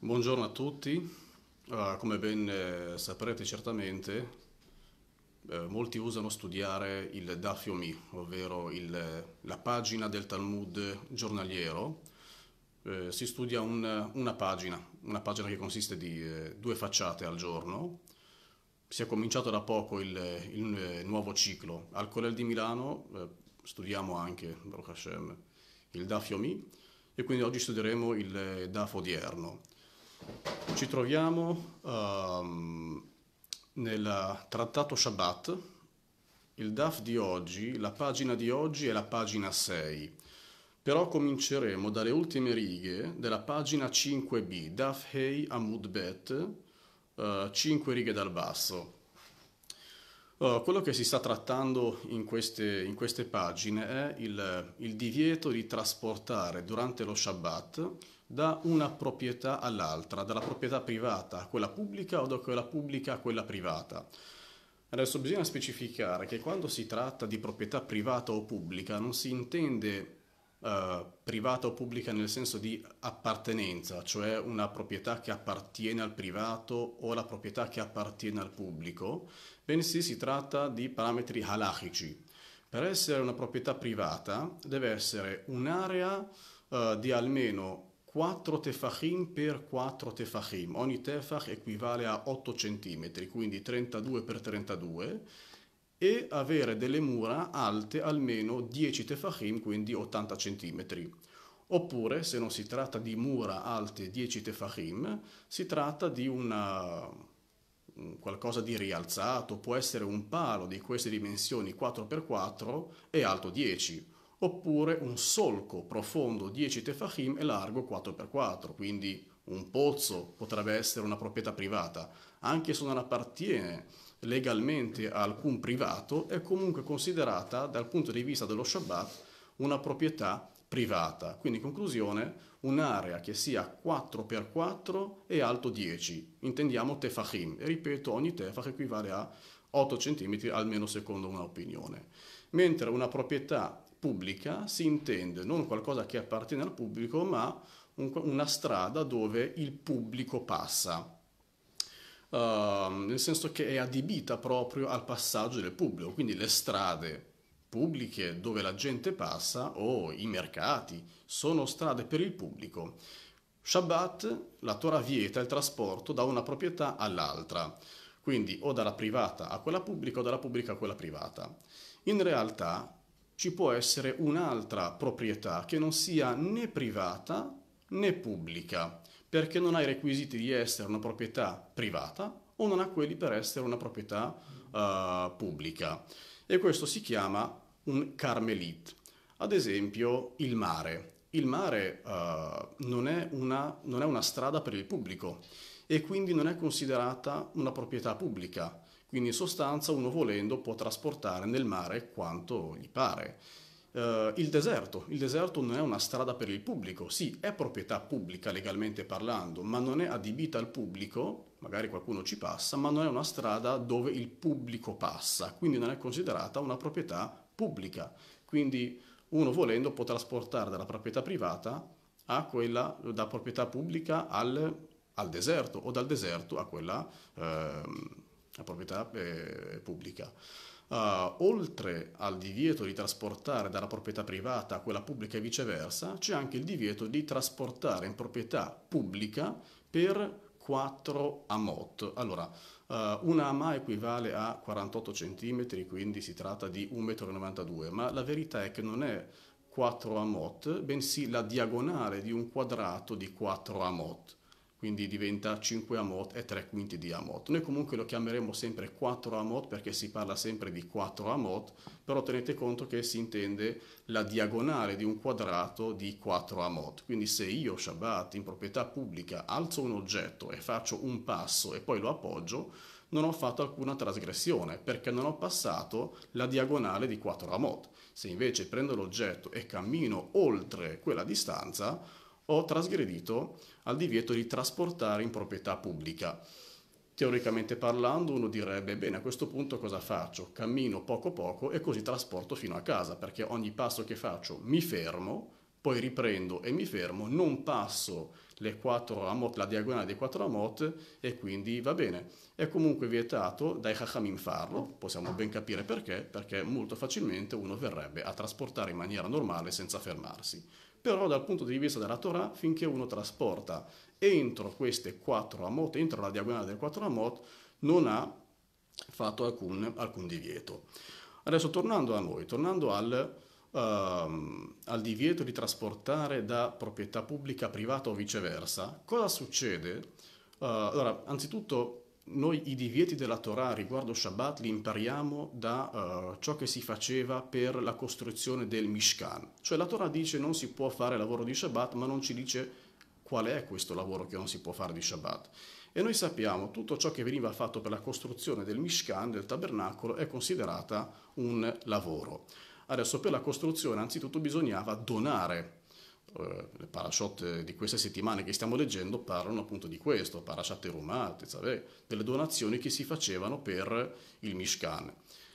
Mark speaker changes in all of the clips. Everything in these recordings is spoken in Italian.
Speaker 1: Buongiorno a tutti, allora, ah, come ben eh, saprete certamente eh, molti usano studiare il Daf Yomi, ovvero il, la pagina del Talmud giornaliero. Eh, si studia un, una pagina, una pagina che consiste di eh, due facciate al giorno. Si è cominciato da poco il, il eh, nuovo ciclo. Al Colel di Milano studiamo anche, Baruch Hashem, il Daf Yomi e quindi oggi studieremo il Daf odierno. Ci troviamo um, nel Trattato Shabbat, il DAF di oggi, la pagina di oggi è la pagina 6, però cominceremo dalle ultime righe della pagina 5b, DAF Hei Amud Bet, uh, eh, 5 righe dal basso. Uh, quello che si sta trattando in queste, in queste pagine è il, il divieto di trasportare durante lo Shabbat da una proprietà all'altra, dalla proprietà privata a quella pubblica o da quella pubblica a quella privata. Adesso bisogna specificare che quando si tratta di proprietà privata o pubblica non si intende eh, privata o pubblica nel senso di appartenenza, cioè una proprietà che appartiene al privato o la proprietà che appartiene al pubblico, bensì si tratta di parametri halachici. Per essere una proprietà privata deve essere un'area eh, di almeno 4 tefahim per 4 tefahim. ogni tefah equivale a 8 cm, quindi 32 per 32, e avere delle mura alte almeno 10 tefahim, quindi 80 cm. Oppure, se non si tratta di mura alte 10 tefahim, si tratta di una, qualcosa di rialzato, può essere un palo di queste dimensioni 4x4 e alto 10 oppure un solco profondo 10 tefahim e largo 4x4, quindi un pozzo potrebbe essere una proprietà privata, anche se non appartiene legalmente a alcun privato, è comunque considerata dal punto di vista dello Shabbat una proprietà privata. Quindi in conclusione un'area che sia 4x4 e alto 10, intendiamo tefahim, e ripeto ogni tefah equivale a 8 cm almeno secondo un'opinione, mentre una proprietà pubblica si intende non qualcosa che appartiene al pubblico, ma un, una strada dove il pubblico passa. Uh, nel senso che è adibita proprio al passaggio del pubblico, quindi le strade pubbliche dove la gente passa o i mercati sono strade per il pubblico. Shabbat, la Torah vieta il trasporto da una proprietà all'altra, quindi o dalla privata a quella pubblica o dalla pubblica a quella privata. In realtà ci può essere un'altra proprietà che non sia né privata né pubblica, perché non ha i requisiti di essere una proprietà privata o non ha quelli per essere una proprietà uh, pubblica. E questo si chiama un carmelit. Ad esempio il mare. Il mare uh, non, è una, non è una strada per il pubblico e quindi non è considerata una proprietà pubblica quindi in sostanza uno volendo può trasportare nel mare quanto gli pare. Uh, il deserto. Il deserto non è una strada per il pubblico, sì, è proprietà pubblica legalmente parlando, ma non è adibita al pubblico, magari qualcuno ci passa, ma non è una strada dove il pubblico passa, quindi non è considerata una proprietà pubblica. Quindi uno volendo può trasportare dalla proprietà privata a quella da proprietà pubblica al, al deserto o dal deserto a quella... Uh, la proprietà eh, pubblica. Uh, oltre al divieto di trasportare dalla proprietà privata a quella pubblica e viceversa, c'è anche il divieto di trasportare in proprietà pubblica per 4 amot. Allora, uh, una ama equivale a 48 cm, quindi si tratta di 1,92 m, ma la verità è che non è 4 amot, bensì la diagonale di un quadrato di 4 amot quindi diventa 5 amot e 3 quinti di amot. Noi comunque lo chiameremo sempre 4 amot perché si parla sempre di 4 amot, però tenete conto che si intende la diagonale di un quadrato di 4 amot. Quindi se io Shabbat in proprietà pubblica alzo un oggetto e faccio un passo e poi lo appoggio, non ho fatto alcuna trasgressione perché non ho passato la diagonale di 4 amot. Se invece prendo l'oggetto e cammino oltre quella distanza, o trasgredito al divieto di trasportare in proprietà pubblica. Teoricamente parlando uno direbbe, bene a questo punto cosa faccio? Cammino poco poco e così trasporto fino a casa, perché ogni passo che faccio mi fermo, poi riprendo e mi fermo, non passo amot, la diagonale dei 4 amot e quindi va bene. È comunque vietato dai hachamim farlo, possiamo ben capire perché, perché molto facilmente uno verrebbe a trasportare in maniera normale senza fermarsi però dal punto di vista della Torah, finché uno trasporta entro queste quattro amot, entro la diagonale delle quattro amot, non ha fatto alcun, alcun divieto. Adesso tornando a noi, tornando al, uh, al divieto di trasportare da proprietà pubblica a privata o viceversa, cosa succede? Uh, allora, anzitutto noi i divieti della Torah riguardo Shabbat li impariamo da uh, ciò che si faceva per la costruzione del Mishkan. Cioè la Torah dice non si può fare lavoro di Shabbat, ma non ci dice qual è questo lavoro che non si può fare di Shabbat. E noi sappiamo che tutto ciò che veniva fatto per la costruzione del Mishkan, del tabernacolo, è considerata un lavoro. Adesso per la costruzione anzitutto bisognava donare eh, le parashot di queste settimane che stiamo leggendo parlano appunto di questo, Parashat e delle donazioni che si facevano per il Mishkan.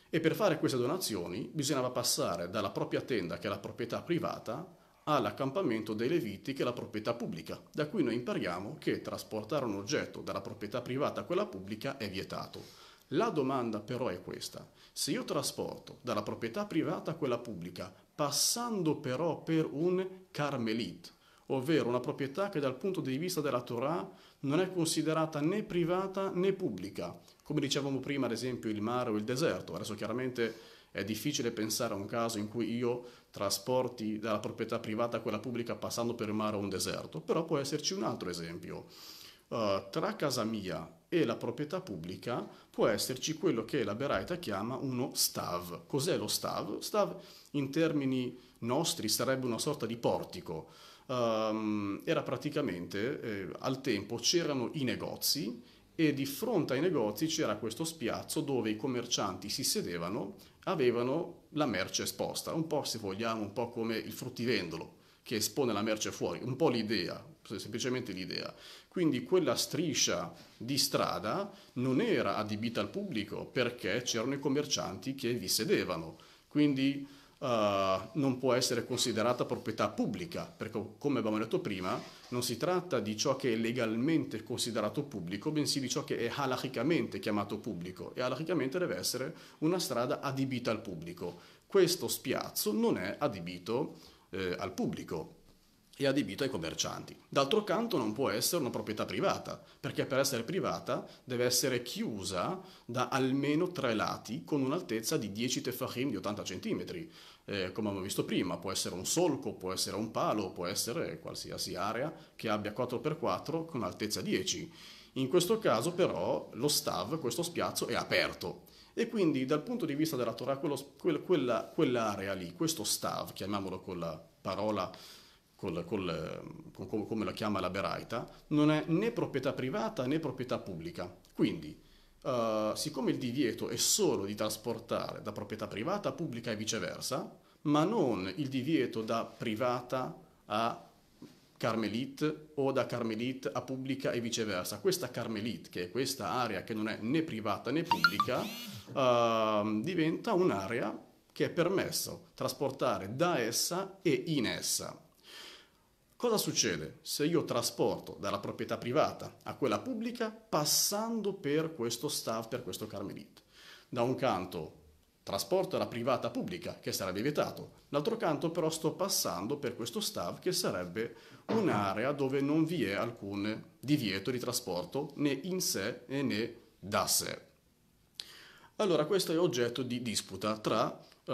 Speaker 1: E per fare queste donazioni bisognava passare dalla propria tenda, che è la proprietà privata, all'accampamento dei Leviti, che è la proprietà pubblica. Da qui noi impariamo che trasportare un oggetto dalla proprietà privata a quella pubblica è vietato. La domanda però è questa, se io trasporto dalla proprietà privata a quella pubblica passando però per un carmelit, ovvero una proprietà che dal punto di vista della Torah non è considerata né privata né pubblica, come dicevamo prima ad esempio il mare o il deserto. Adesso chiaramente è difficile pensare a un caso in cui io trasporti dalla proprietà privata a quella pubblica passando per il mare o un deserto, però può esserci un altro esempio. Uh, tra casa mia e la proprietà pubblica può esserci quello che la Beraita chiama uno stav. Cos'è lo stav? Stav in termini nostri sarebbe una sorta di portico. Um, era praticamente, eh, al tempo c'erano i negozi e di fronte ai negozi c'era questo spiazzo dove i commercianti si sedevano, avevano la merce esposta, un po' se vogliamo, un po' come il fruttivendolo che espone la merce fuori, un po' l'idea, semplicemente l'idea. Quindi quella striscia di strada non era adibita al pubblico perché c'erano i commercianti che vi sedevano. Quindi eh, non può essere considerata proprietà pubblica, perché come abbiamo detto prima non si tratta di ciò che è legalmente considerato pubblico, bensì di ciò che è halachicamente chiamato pubblico e halachicamente deve essere una strada adibita al pubblico. Questo spiazzo non è adibito eh, al pubblico, è adibito ai commercianti. D'altro canto non può essere una proprietà privata, perché per essere privata deve essere chiusa da almeno tre lati con un'altezza di 10 tefahim di 80 cm. Eh, come abbiamo visto prima, può essere un solco, può essere un palo, può essere qualsiasi area che abbia 4x4 con altezza 10. In questo caso però lo stav, questo spiazzo, è aperto e quindi dal punto di vista della Torah quello, quel, quella, quell'area lì, questo stav, chiamiamolo con la parola Col, col, con, come la chiama la Beraita, non è né proprietà privata né proprietà pubblica. Quindi uh, siccome il divieto è solo di trasportare da proprietà privata a pubblica e viceversa, ma non il divieto da privata a Carmelite o da Carmelite a pubblica e viceversa. Questa Carmelite, che è questa area che non è né privata né pubblica, uh, diventa un'area che è permesso trasportare da essa e in essa. Cosa succede se io trasporto dalla proprietà privata a quella pubblica passando per questo staff, per questo Carmelite? Da un canto trasporto alla privata pubblica, che sarebbe vietato, d'altro canto però sto passando per questo staff che sarebbe un'area dove non vi è alcun divieto di trasporto né in sé né da sé. Allora questo è oggetto di disputa tra uh,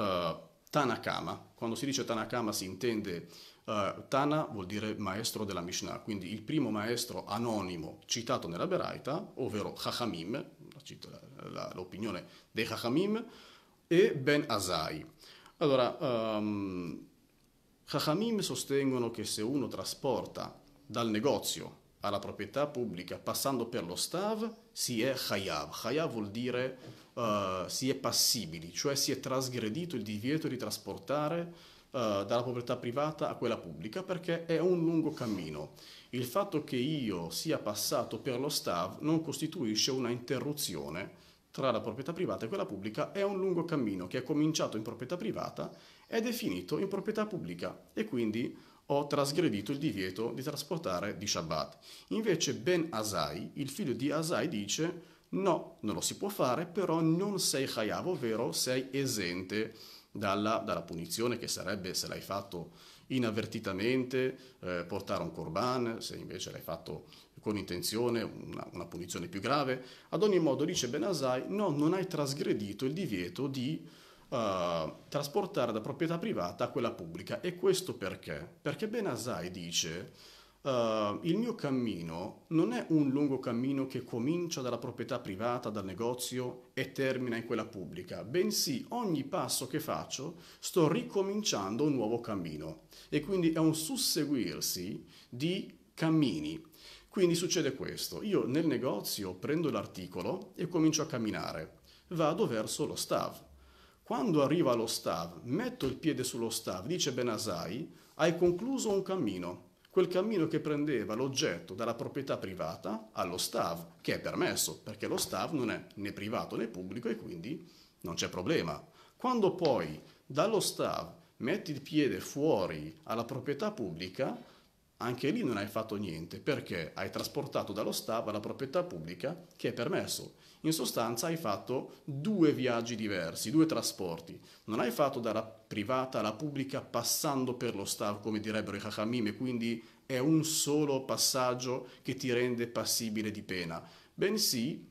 Speaker 1: Tanakama, quando si dice Tanakama si intende Uh, Tana vuol dire maestro della Mishnah, quindi il primo maestro anonimo citato nella Beraita, ovvero Chachamim, l'opinione dei Chachamim, e Ben Azai. Allora, um, Chachamim sostengono che se uno trasporta dal negozio alla proprietà pubblica passando per lo stav si è chayav. Chayav vuol dire uh, si è passibili, cioè si è trasgredito il divieto di trasportare eh, dalla proprietà privata a quella pubblica perché è un lungo cammino. Il fatto che io sia passato per lo staff non costituisce una interruzione tra la proprietà privata e quella pubblica è un lungo cammino che è cominciato in proprietà privata ed è finito in proprietà pubblica e quindi ho trasgredito il divieto di trasportare di Shabbat. Invece Ben Asai, il figlio di Asai, dice no, non lo si può fare, però non sei chayav, ovvero sei esente dalla, dalla punizione che sarebbe se l'hai fatto inavvertitamente, eh, portare un corban, se invece l'hai fatto con intenzione, una, una, punizione più grave. Ad ogni modo dice Benazai, no, non hai trasgredito il divieto di uh, trasportare da proprietà privata a quella pubblica. E questo perché? Perché Benazai dice eh, il mio cammino non è un lungo cammino che comincia dalla proprietà privata, dal negozio e termina in quella pubblica, bensì ogni passo che faccio sto ricominciando un nuovo cammino e quindi è un susseguirsi di cammini. Quindi succede questo, io nel negozio prendo l'articolo e comincio a camminare, vado verso lo staff. Quando arriva allo staff, metto il piede sullo staff, dice Benasai, hai concluso un cammino, quel cammino che prendeva l'oggetto dalla proprietà privata allo staff, che è permesso, perché lo staff non è né privato né pubblico e quindi non c'è problema. Quando poi dallo staff metti il piede fuori alla proprietà pubblica, anche lì non hai fatto niente perché hai trasportato dallo staff alla proprietà pubblica che è permesso. In sostanza hai fatto due viaggi diversi, due trasporti. Non hai fatto dalla privata alla pubblica passando per lo staff come direbbero i Hakamim e quindi è un solo passaggio che ti rende passibile di pena, bensì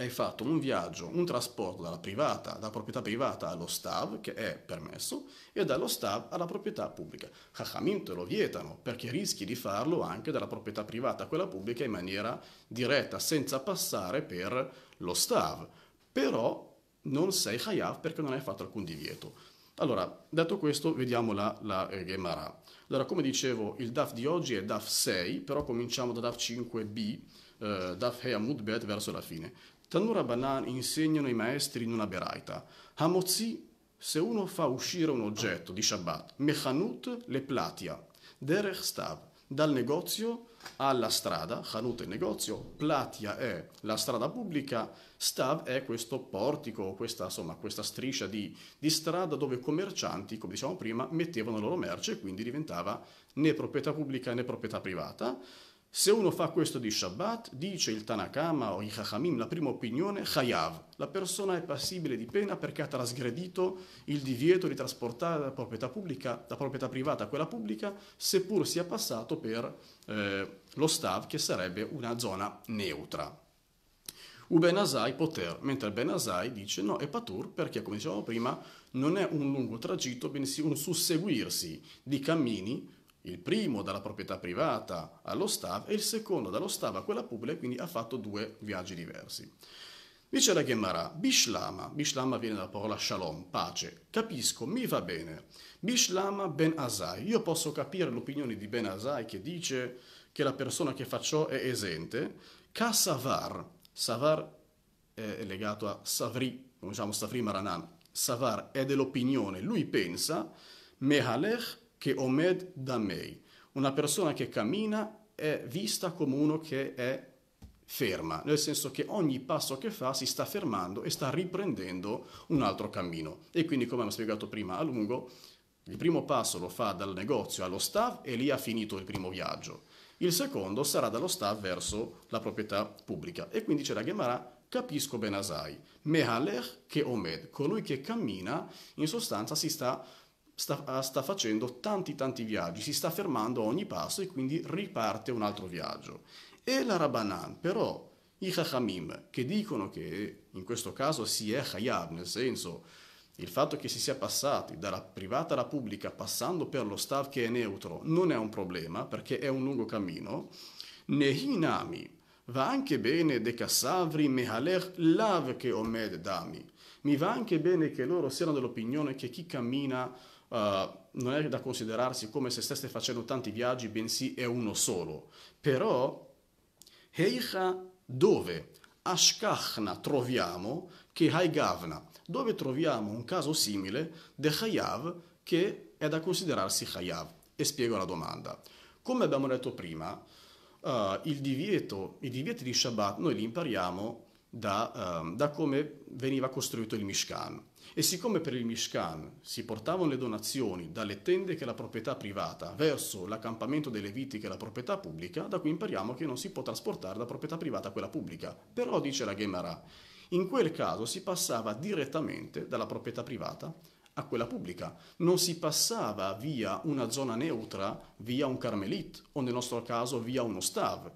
Speaker 1: hai fatto un viaggio, un trasporto dalla privata, da proprietà privata allo stav, che è permesso, e dallo stav alla proprietà pubblica. Chachamim te lo vietano, perché rischi di farlo anche dalla proprietà privata a quella pubblica in maniera diretta, senza passare per lo stav. Però non sei chayav perché non hai fatto alcun divieto. Allora, detto questo, vediamo la, la eh, Gemara. Allora, come dicevo, il DAF di oggi è DAF 6, però cominciamo da DAF 5b, eh, DAF Hei Bet verso la fine. Tanura Banan insegnano i maestri in una beraita. Hamotzi, se uno fa uscire un oggetto di Shabbat, Mechanut le platia, Derech Stav, dal negozio alla strada, Hanut è il negozio, Platia è la strada pubblica, Stav è questo portico, questa, insomma, questa striscia di, di, strada dove i commercianti, come dicevamo prima, mettevano la loro merce e quindi diventava né proprietà pubblica né proprietà privata. Se uno fa questo di Shabbat, dice il Tanakama o i Chachamim, la prima opinione, Chayav, la persona è passibile di pena perché ha trasgredito il divieto di trasportare la proprietà, pubblica, la proprietà privata a quella pubblica, seppur sia passato per eh, lo Stav, che sarebbe una zona neutra. U Benazai poter, mentre il Benazai dice no, è patur perché, come dicevamo prima, non è un lungo tragitto, bensì un susseguirsi di cammini il primo dalla proprietà privata allo Stav e il secondo dallo Stav a quella pubblica, quindi ha fatto due viaggi diversi. Dice la Gemara, Bishlama, Bishlama viene dalla parola shalom, pace, capisco, mi va bene. Bishlama ben Azai, io posso capire l'opinione di ben Azai che dice che la persona che fa ciò è esente. Ka Savar, Savar è legato a Savri, diciamo Savri Maranan, Savar è dell'opinione, lui pensa, Mehalech che Omed Damei. Una persona che cammina è vista come uno che è ferma, nel senso che ogni passo che fa si sta fermando e sta riprendendo un altro cammino. E quindi, come abbiamo spiegato prima a lungo, il primo passo lo fa dal negozio allo staff e lì ha finito il primo viaggio. Il secondo sarà dallo staff verso la proprietà pubblica. E quindi c'è la Gemara capisco Benasai. Mehalech che Omed, colui che cammina, in sostanza si sta sta, ah, sta facendo tanti tanti viaggi, si sta fermando a ogni passo e quindi riparte un altro viaggio. E la Rabbanan però i Chachamim, che dicono che in questo caso si è Hayab, nel senso il fatto che si sia passati dalla privata alla pubblica passando per lo staff che è neutro non è un problema perché è un lungo cammino, Nehinami va anche bene De Kassavri Mehalech Lav che Omed Dami, mi va anche bene che loro siano dell'opinione che chi cammina eh, non è da considerarsi come se stesse facendo tanti viaggi, bensì è uno solo. Però, Heicha dove? Ashkachna troviamo che Haigavna, dove troviamo un caso simile de Hayav che è da considerarsi Hayav. E spiego la domanda. Come abbiamo detto prima, uh, divieto, i divieti di Shabbat noi li impariamo da, uh, da come veniva costruito il Mishkan. E siccome per il Mishkan si portavano le donazioni dalle tende che è la proprietà privata verso l'accampamento dei Leviti che è la proprietà pubblica, da qui impariamo che non si può trasportare da proprietà privata a quella pubblica. Però, dice la Gemara, in quel caso si passava direttamente dalla proprietà privata a quella pubblica. Non si passava via una zona neutra, via un carmelit, o nel nostro caso via uno stav.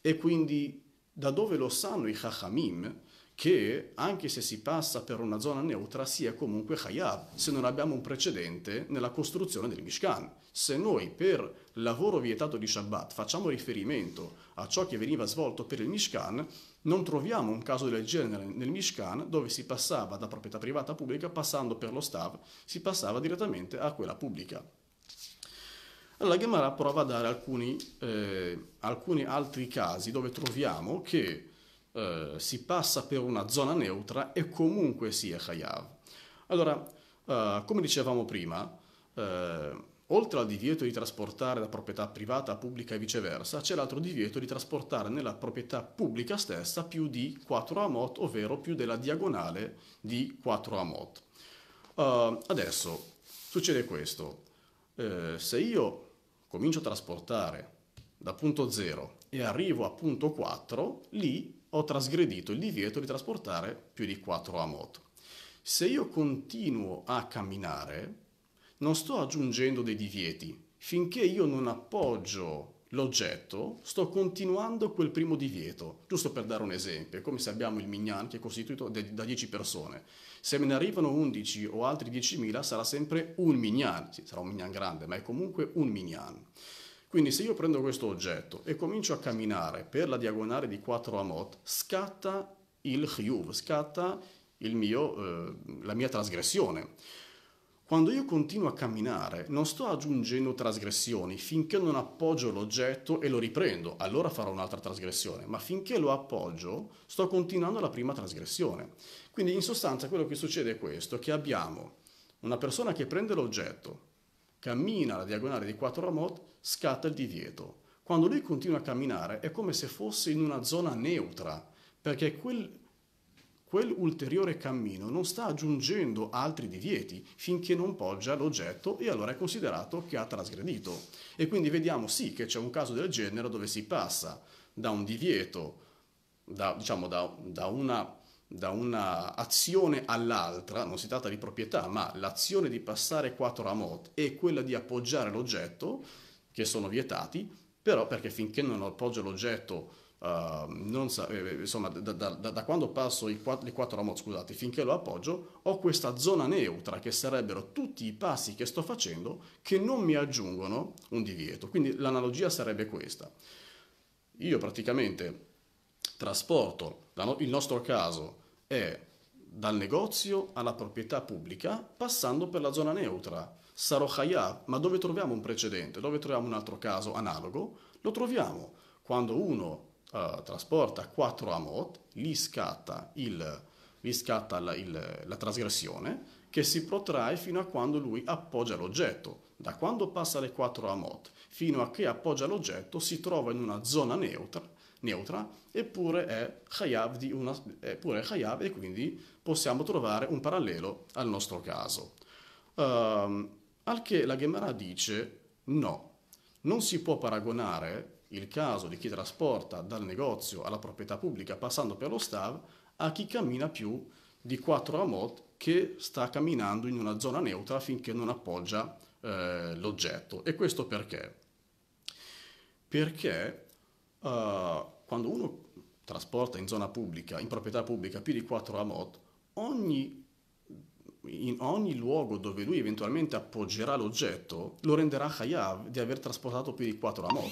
Speaker 1: E quindi da dove lo sanno i chachamim? che anche se si passa per una zona neutra sia comunque Hayab, se non abbiamo un precedente nella costruzione del Mishkan. Se noi per lavoro vietato di Shabbat facciamo riferimento a ciò che veniva svolto per il Mishkan, non troviamo un caso del genere nel Mishkan dove si passava da proprietà privata a pubblica passando per lo Stav, si passava direttamente a quella pubblica. Allora Gemara prova a dare alcuni, eh, alcuni altri casi dove troviamo che eh, si passa per una zona neutra e comunque si è Hayav. Allora, eh, come dicevamo prima, eh, oltre al divieto di trasportare da proprietà privata a pubblica e viceversa, c'è l'altro divieto di trasportare nella proprietà pubblica stessa più di 4 amot, ovvero più della diagonale di 4 amot. Uh, adesso succede questo, eh, se io comincio a trasportare da punto 0 e arrivo a punto 4, lì ho trasgredito il divieto di trasportare più di 4 a moto. Se io continuo a camminare, non sto aggiungendo dei divieti. Finché io non appoggio l'oggetto, sto continuando quel primo divieto. Giusto per dare un esempio, è come se abbiamo il Mignan che è costituito da 10 persone. Se me ne arrivano 11 o altri 10.000 sarà sempre un Mignan, sì, sarà un Mignan grande, ma è comunque un Mignan. Quindi se io prendo questo oggetto e comincio a camminare per la diagonale di 4 amot, scatta il chiyuv, scatta il mio, eh, la mia trasgressione. Quando io continuo a camminare, non sto aggiungendo trasgressioni finché non appoggio l'oggetto e lo riprendo, allora farò un'altra trasgressione, ma finché lo appoggio sto continuando la prima trasgressione. Quindi in sostanza quello che succede è questo, che abbiamo una persona che prende l'oggetto, cammina la diagonale di 4 ramot, scatta il divieto. Quando lui continua a camminare è come se fosse in una zona neutra, perché quel, ulteriore cammino non sta aggiungendo altri divieti finché non poggia l'oggetto e allora è considerato che ha trasgredito. E quindi vediamo sì che c'è un caso del genere dove si passa da un divieto, da, diciamo da, da una da un'azione all'altra, non si tratta di proprietà, ma l'azione di passare quattro amot e quella di appoggiare l'oggetto, che sono vietati, però perché finché non appoggio l'oggetto, uh, non sa- eh, eh, insomma, da, da, da, da, quando passo i quattro, le quattro amot, scusate, finché lo appoggio, ho questa zona neutra che sarebbero tutti i passi che sto facendo che non mi aggiungono un divieto. Quindi l'analogia sarebbe questa. Io praticamente trasporto il nostro caso è dal negozio alla proprietà pubblica passando per la zona neutra. Sarò Sarohaya, ma dove troviamo un precedente? Dove troviamo un altro caso analogo? Lo troviamo quando uno uh, trasporta 4 amot, gli scatta, il, gli scatta la, il, la trasgressione che si protrae fino a quando lui appoggia l'oggetto. Da quando passa le 4 amot fino a che appoggia l'oggetto si trova in una zona neutra neutra, eppure è Chayav di una, eppure è Chayav e quindi possiamo trovare un parallelo al nostro caso. Um, al che la Gemara dice no, non si può paragonare il caso di chi trasporta dal negozio alla proprietà pubblica passando per lo stav a chi cammina più di 4 amot che sta camminando in una zona neutra finché non appoggia eh, l'oggetto. E questo perché? Perché uh, quando uno trasporta in zona pubblica, in proprietà pubblica, più di 4 amot, ogni, in ogni luogo dove lui eventualmente appoggerà l'oggetto lo renderà Hayav di aver trasportato più di 4 amot.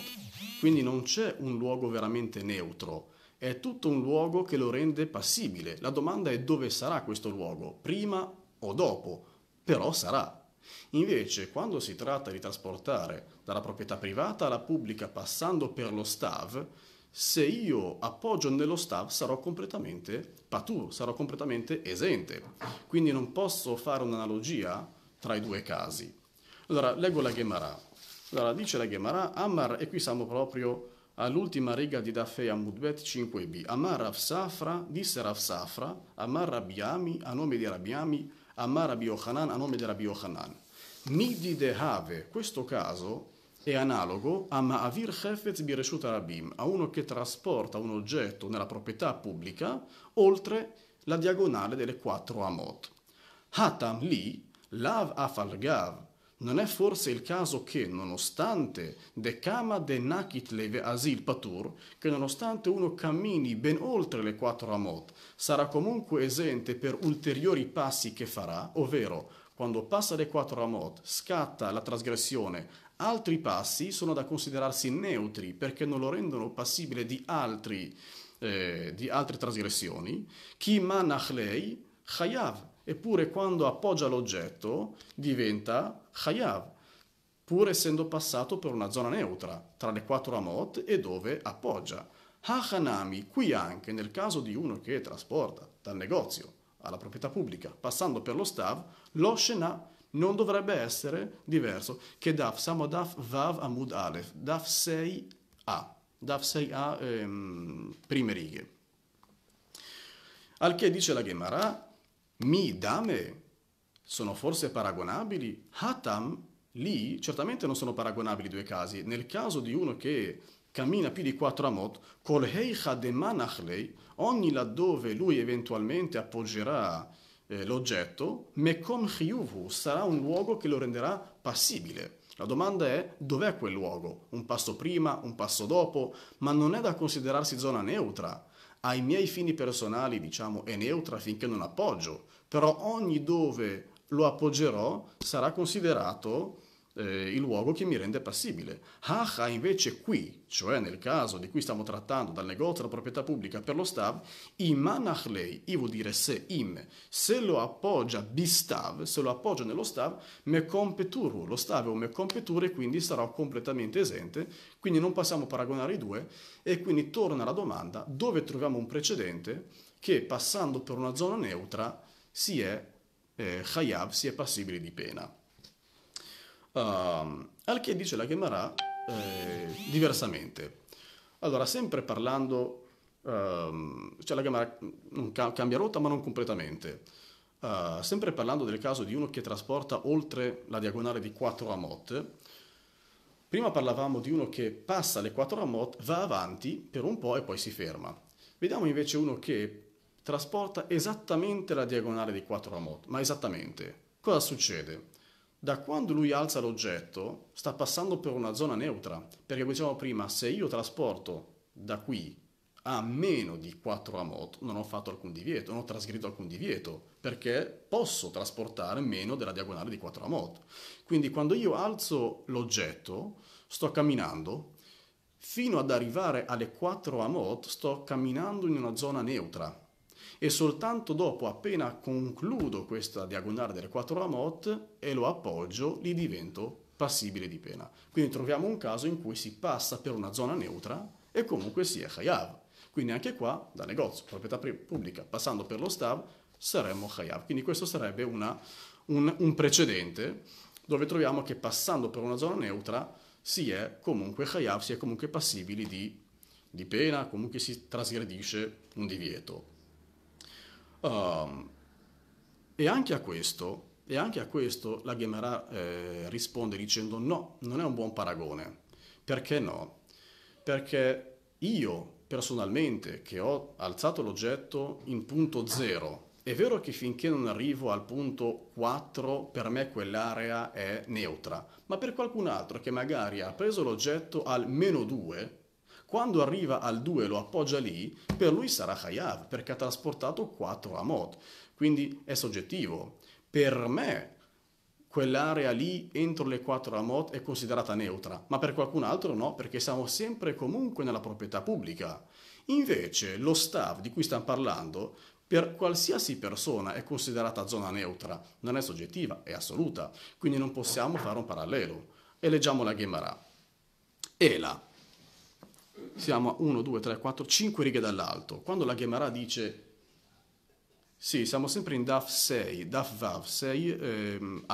Speaker 1: Quindi non c'è un luogo veramente neutro, è tutto un luogo che lo rende passibile. La domanda è dove sarà questo luogo, prima o dopo, però sarà. Invece, quando si tratta di trasportare dalla proprietà privata alla pubblica passando per lo stav, se io appoggio nello staff sarò completamente patur, sarò completamente esente. Quindi non posso fare un'analogia tra i due casi. Allora, leggo la Gemara. Allora, dice la Gemara, Amar, e qui siamo proprio all'ultima riga di Daffei Amudbet 5b. Amar Rafsafra, disse Rafsafra, Amar Rabbiami, a nome di Rabbiami, Amar Rabbi Yohanan, a nome di Rabbi Yohanan. Midi dehave, questo caso è analogo a Ma'avir Hefetz Bireshut Arabim, a uno che trasporta un oggetto nella proprietà pubblica oltre la diagonale delle quattro Amot. Hatam li, lav afalgav, non è forse il caso che, nonostante Dekama de Nakit Leve Asil Patur, che nonostante uno cammini ben oltre le quattro Amot, sarà comunque esente per ulteriori passi che farà, ovvero quando passa le quattro Amot, scatta la trasgressione Altri passi sono da considerarsi neutri perché non lo rendono passibile di, altri, eh, di altre trasgressioni. Chi manachlei chayav, eppure quando appoggia l'oggetto diventa chayav, pur essendo passato per una zona neutra tra le quattro amot e dove appoggia. Hachanami, qui anche nel caso di uno che trasporta dal negozio alla proprietà pubblica, passando per lo stav, lo shenah non dovrebbe essere diverso che Daf, siamo Daf Vav Amud alef, Daf 6a, Daf 6a ehm, prime righe. Al che dice la Gemara, mi dame sono forse paragonabili? Hatam, lì certamente non sono paragonabili i due casi. Nel caso di uno che cammina più di quattro amot, kol heicha de manachlei, ogni laddove lui eventualmente appoggerà eh, l'oggetto, Mekom Chiyuvu sarà un luogo che lo renderà passibile. La domanda è dov'è quel luogo? Un passo prima, un passo dopo, ma non è da considerarsi zona neutra. Ai miei fini personali, diciamo, è neutra finché non appoggio, però ogni dove lo appoggerò sarà considerato eh, il luogo che mi rende passibile. Haha ah, invece qui, cioè nel caso di cui stiamo trattando dal negozio alla proprietà pubblica per lo stav, imanach lei, i vuol dire se, im, se lo appoggia bistav, se lo appoggio nello stav, me competuru, lo stav è un me competure quindi sarò completamente esente, quindi non possiamo paragonare i due e quindi torna la domanda dove troviamo un precedente che passando per una zona neutra si è eh, chayav, si è passibile di pena. Uh, al che dice la Gemara eh, diversamente. Allora, sempre parlando, uh, cioè la Gemara ca- cambia rotta ma non completamente. Uh, sempre parlando del caso di uno che trasporta oltre la diagonale di 4 amot, prima parlavamo di uno che passa le 4 amot, va avanti per un po' e poi si ferma. Vediamo invece uno che trasporta esattamente la diagonale di 4 amot, ma esattamente. Cosa succede? da quando lui alza l'oggetto sta passando per una zona neutra, perché come dicevamo prima, se io trasporto da qui a meno di 4 amot non ho fatto alcun divieto, non ho trasgredito alcun divieto, perché posso trasportare meno della diagonale di 4 amot. Quindi quando io alzo l'oggetto, sto camminando, fino ad arrivare alle 4 amot sto camminando in una zona neutra, e soltanto dopo appena concludo questa diagonale delle quattro amot e lo appoggio, li divento passibile di pena. Quindi troviamo un caso in cui si passa per una zona neutra e comunque si è Hayav. Quindi anche qua, da negozio, proprietà pubblica, passando per lo stav, saremmo Hayav. Quindi questo sarebbe una, un, un precedente dove troviamo che passando per una zona neutra si è comunque Hayav, si è comunque passibili di, di pena, comunque si trasgredisce un divieto. Um, e anche a questo, e anche a questo la Gemara eh, risponde dicendo no, non è un buon paragone. Perché no? Perché io personalmente che ho alzato l'oggetto in punto zero, è vero che finché non arrivo al punto 4 per me quell'area è neutra, ma per qualcun altro che magari ha preso l'oggetto al meno 2, quando arriva al 2 e lo appoggia lì, per lui sarà Hayav perché ha trasportato 4 Amot. Quindi è soggettivo. Per me quell'area lì entro le 4 Amot è considerata neutra, ma per qualcun altro no, perché siamo sempre comunque nella proprietà pubblica. Invece lo staff di cui stiamo parlando per qualsiasi persona è considerata zona neutra, non è soggettiva, è assoluta, quindi non possiamo fare un parallelo. E leggiamo la Gemara. Ela siamo a 1, 2, 3, 4, 5 righe dall'alto. Quando la Gemara dice, sì, siamo sempre in DAF 6, DAF VAV 6A. Ehm,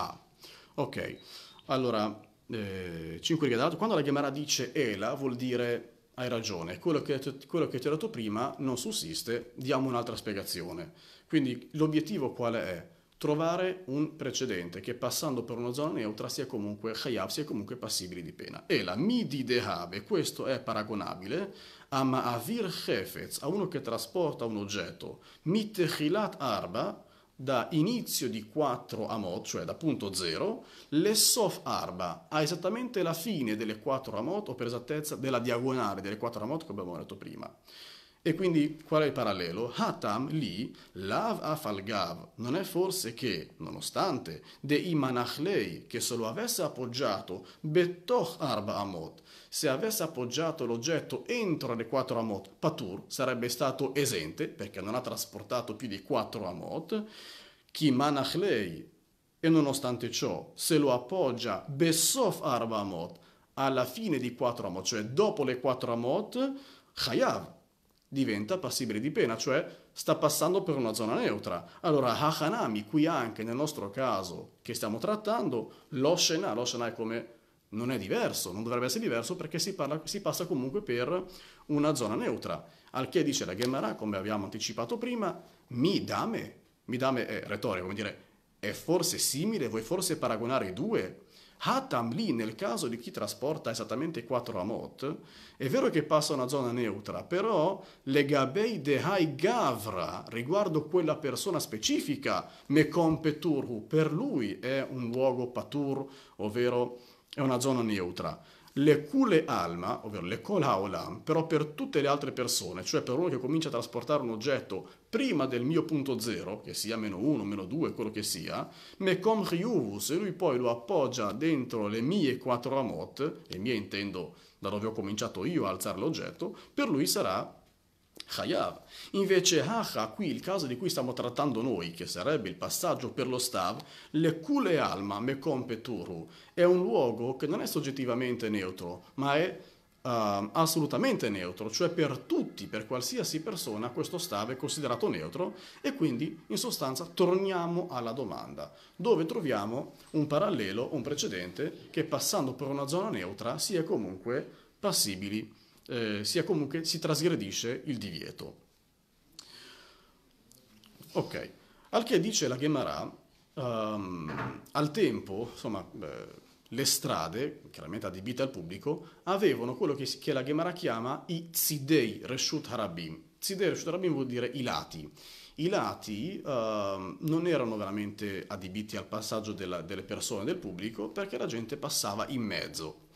Speaker 1: ok, allora, eh, 5 righe dall'alto. Quando la Gemara dice Ela vuol dire hai ragione, quello che, quello che ti ho detto prima non sussiste, diamo un'altra spiegazione. Quindi l'obiettivo qual è? trovare un precedente che passando per una zona neutra sia comunque khayab, sia comunque passibile di pena. E la midi dehabe, questo è paragonabile a ma'avir chefetz, a uno che trasporta un oggetto, mitchilat arba, da inizio di 4 amot, cioè da punto 0, l'essof arba, a esattamente la fine delle 4 amot, o per esattezza della diagonale delle 4 amot come abbiamo detto prima. E quindi qual è il parallelo? Hatam li lav afalgav, non è forse che, nonostante, de manachlei, che se lo avesse appoggiato, betoch arba amot, se avesse appoggiato l'oggetto entro le quattro amot, patur, sarebbe stato esente, perché non ha trasportato più di quattro amot, chi manachlei, e nonostante ciò, se lo appoggia, besof arba amot, alla fine di quattro amot, cioè dopo le quattro amot, chayav, diventa passibile di pena, cioè sta passando per una zona neutra. Allora, Hachanami, qui anche nel nostro caso che stiamo trattando, lo Shena, lo Shena è come non è diverso, non dovrebbe essere diverso perché si, parla, si passa comunque per una zona neutra. Al che dice la Gemara, come abbiamo anticipato prima, mi dame, mi dame è retorica, come dire, è forse simile, vuoi forse paragonare i due? Hatam lì nel caso di chi trasporta esattamente 4 amot, è vero che passa una zona neutra, però le gabei de hai gavra riguardo quella persona specifica, mekom peturhu, per lui è un luogo patur, ovvero è una zona neutra le kule alma, ovvero le kola olam, però per tutte le altre persone, cioè per uno che comincia a trasportare un oggetto prima del mio punto zero, che sia meno uno, meno due, quello che sia, mekom riuvu, se lui poi lo appoggia dentro le mie quattro amot, le mie intendo da dove ho cominciato io a alzare l'oggetto, per lui sarà Hayav. Invece Haha, qui il caso di cui stiamo trattando noi, che sarebbe il passaggio per lo Stav, le Kule Alma Mekompe Turu, è un luogo che non è soggettivamente neutro, ma è Uh, assolutamente neutro, cioè per tutti, per qualsiasi persona questo stav è considerato neutro e quindi in sostanza torniamo alla domanda dove troviamo un parallelo, un precedente che passando per una zona neutra si è comunque passibili eh, sia comunque si trasgredisce il divieto. Ok, al che dice la Gemara, um, al tempo, insomma, eh, le strade, chiaramente adibite al pubblico, avevano quello che, che la Gemara chiama i Zidei Reshut Harabim. Zidei Reshut Harabim vuol dire i lati. I lati uh, non erano veramente adibiti al passaggio della, delle persone, del pubblico, perché la gente passava in mezzo.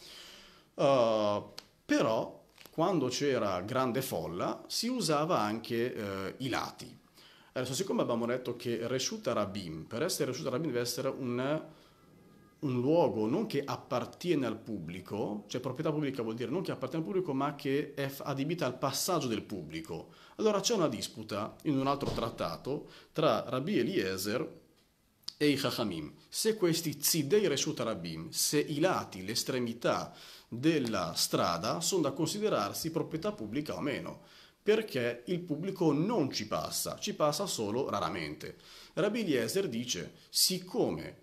Speaker 1: Uh, però quando c'era grande folla si usava anche eh, i lati. Adesso, siccome abbiamo detto che Reshut Rabin, per essere Reshut Rabin deve essere un, un, luogo non che appartiene al pubblico, cioè proprietà pubblica vuol dire non che appartiene al pubblico, ma che è adibita al passaggio del pubblico. Allora c'è una disputa in un altro trattato tra Rabbi Eliezer e i Chachamim. Se questi Tzidei Reshut Rabin, se i lati, le estremità, della strada sono da considerarsi proprietà pubblica o meno, perché il pubblico non ci passa, ci passa solo raramente. Rabbi Eliezer dice, siccome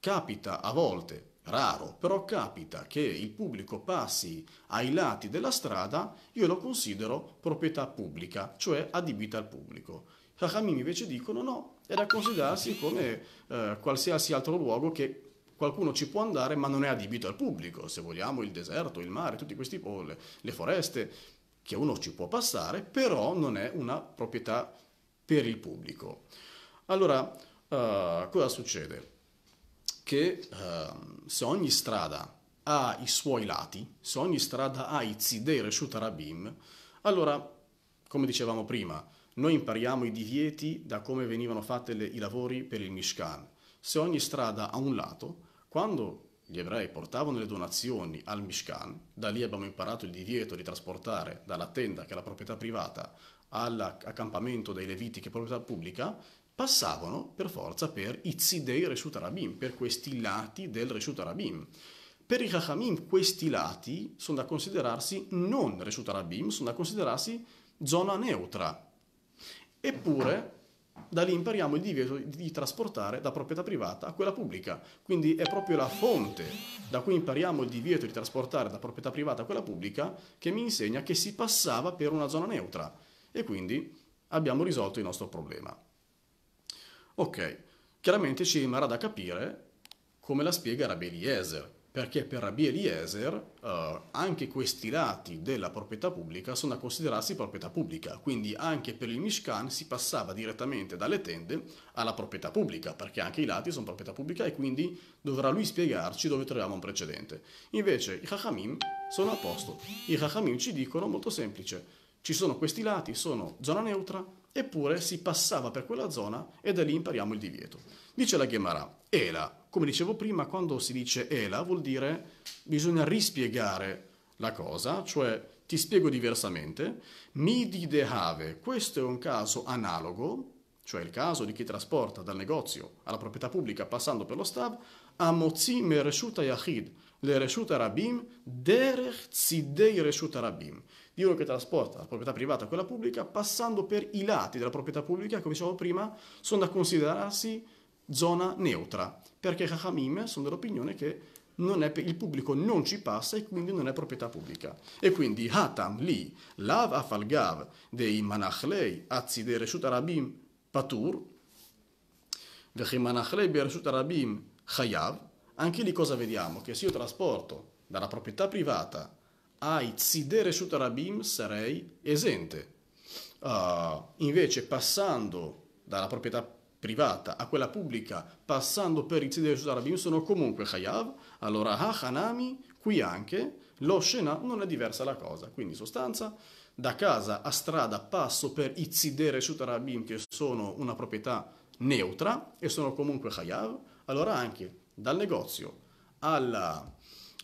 Speaker 1: capita a volte raro, però capita che il pubblico passi ai lati della strada, io lo considero proprietà pubblica, cioè adibita al pubblico. Hachamim invece dicono no, è da considerarsi come eh, qualsiasi altro luogo che qualcuno ci può andare ma non è adibito al pubblico, se vogliamo il deserto, il mare, tutti questi o le, le foreste, che uno ci può passare, però non è una proprietà per il pubblico. Allora, uh, cosa succede? Che uh, se ogni strada ha i suoi lati, se ogni strada ha i zidei reshut rabim, allora, come dicevamo prima, noi impariamo i divieti da come venivano fatti i lavori per il Mishkan. Se ogni strada ha un lato, quando gli ebrei portavano le donazioni al Mishkan, da lì abbiamo imparato il divieto di trasportare dalla tenda, che è la proprietà privata, all'accampamento dei leviti, che è proprietà pubblica, passavano per forza per i Itzidei Reshut Arabim, per questi lati del Reshut Arabim. Per i Chachamim questi lati sono da considerarsi non Reshut Arabim, sono da considerarsi zona neutra. Eppure da lì impariamo il divieto di trasportare da proprietà privata a quella pubblica. Quindi è proprio la fonte da cui impariamo il divieto di trasportare da proprietà privata a quella pubblica che mi insegna che si passava per una zona neutra. E quindi abbiamo risolto il nostro problema. Ok, chiaramente ci rimarrà da capire come la spiega Rabeli perché per Rabbi Eliezer eh, anche questi lati della proprietà pubblica sono da considerarsi proprietà pubblica, quindi anche per il Mishkan si passava direttamente dalle tende alla proprietà pubblica, perché anche i lati sono proprietà pubblica e quindi dovrà lui spiegarci dove troviamo un precedente. Invece i Hachamim sono a posto, i Hachamim ci dicono molto semplice, ci sono questi lati, sono zona neutra, eppure si passava per quella zona e da lì impariamo il divieto. Dice la Gemara, Ela, come dicevo prima, quando si dice ela vuol dire bisogna rispiegare la cosa, cioè ti spiego diversamente. Mi di de have, questo è un caso analogo, cioè il caso di chi trasporta dal negozio alla proprietà pubblica passando per lo stab, a mozzi me reshuta yachid, le reshuta rabim, derech zidei reshuta rabim. Di uno che trasporta la proprietà privata a quella pubblica passando per i lati della proprietà pubblica, come dicevo prima, sono da considerarsi zona neutra, perché i sono dell'opinione che è, il pubblico non ci passa e quindi non è proprietà pubblica. E quindi Hatam li, Lav Afalgav dei Manachlei, Azide Reshut Arabim Patur, Vechi Manachlei Bereshut Arabim Chayav, anche lì cosa vediamo? Che se io trasporto dalla proprietà privata ai zidere sutarabim sarei esente. Uh, invece passando dalla proprietà privata privata a quella pubblica passando per il Sidere Arabim sono comunque Hayav, allora ha Hanami, qui anche, lo Shena non è diversa la cosa, quindi in sostanza da casa a strada passo per Itzidere Sutarabim che sono una proprietà neutra e sono comunque Hayav, allora anche dal negozio alla,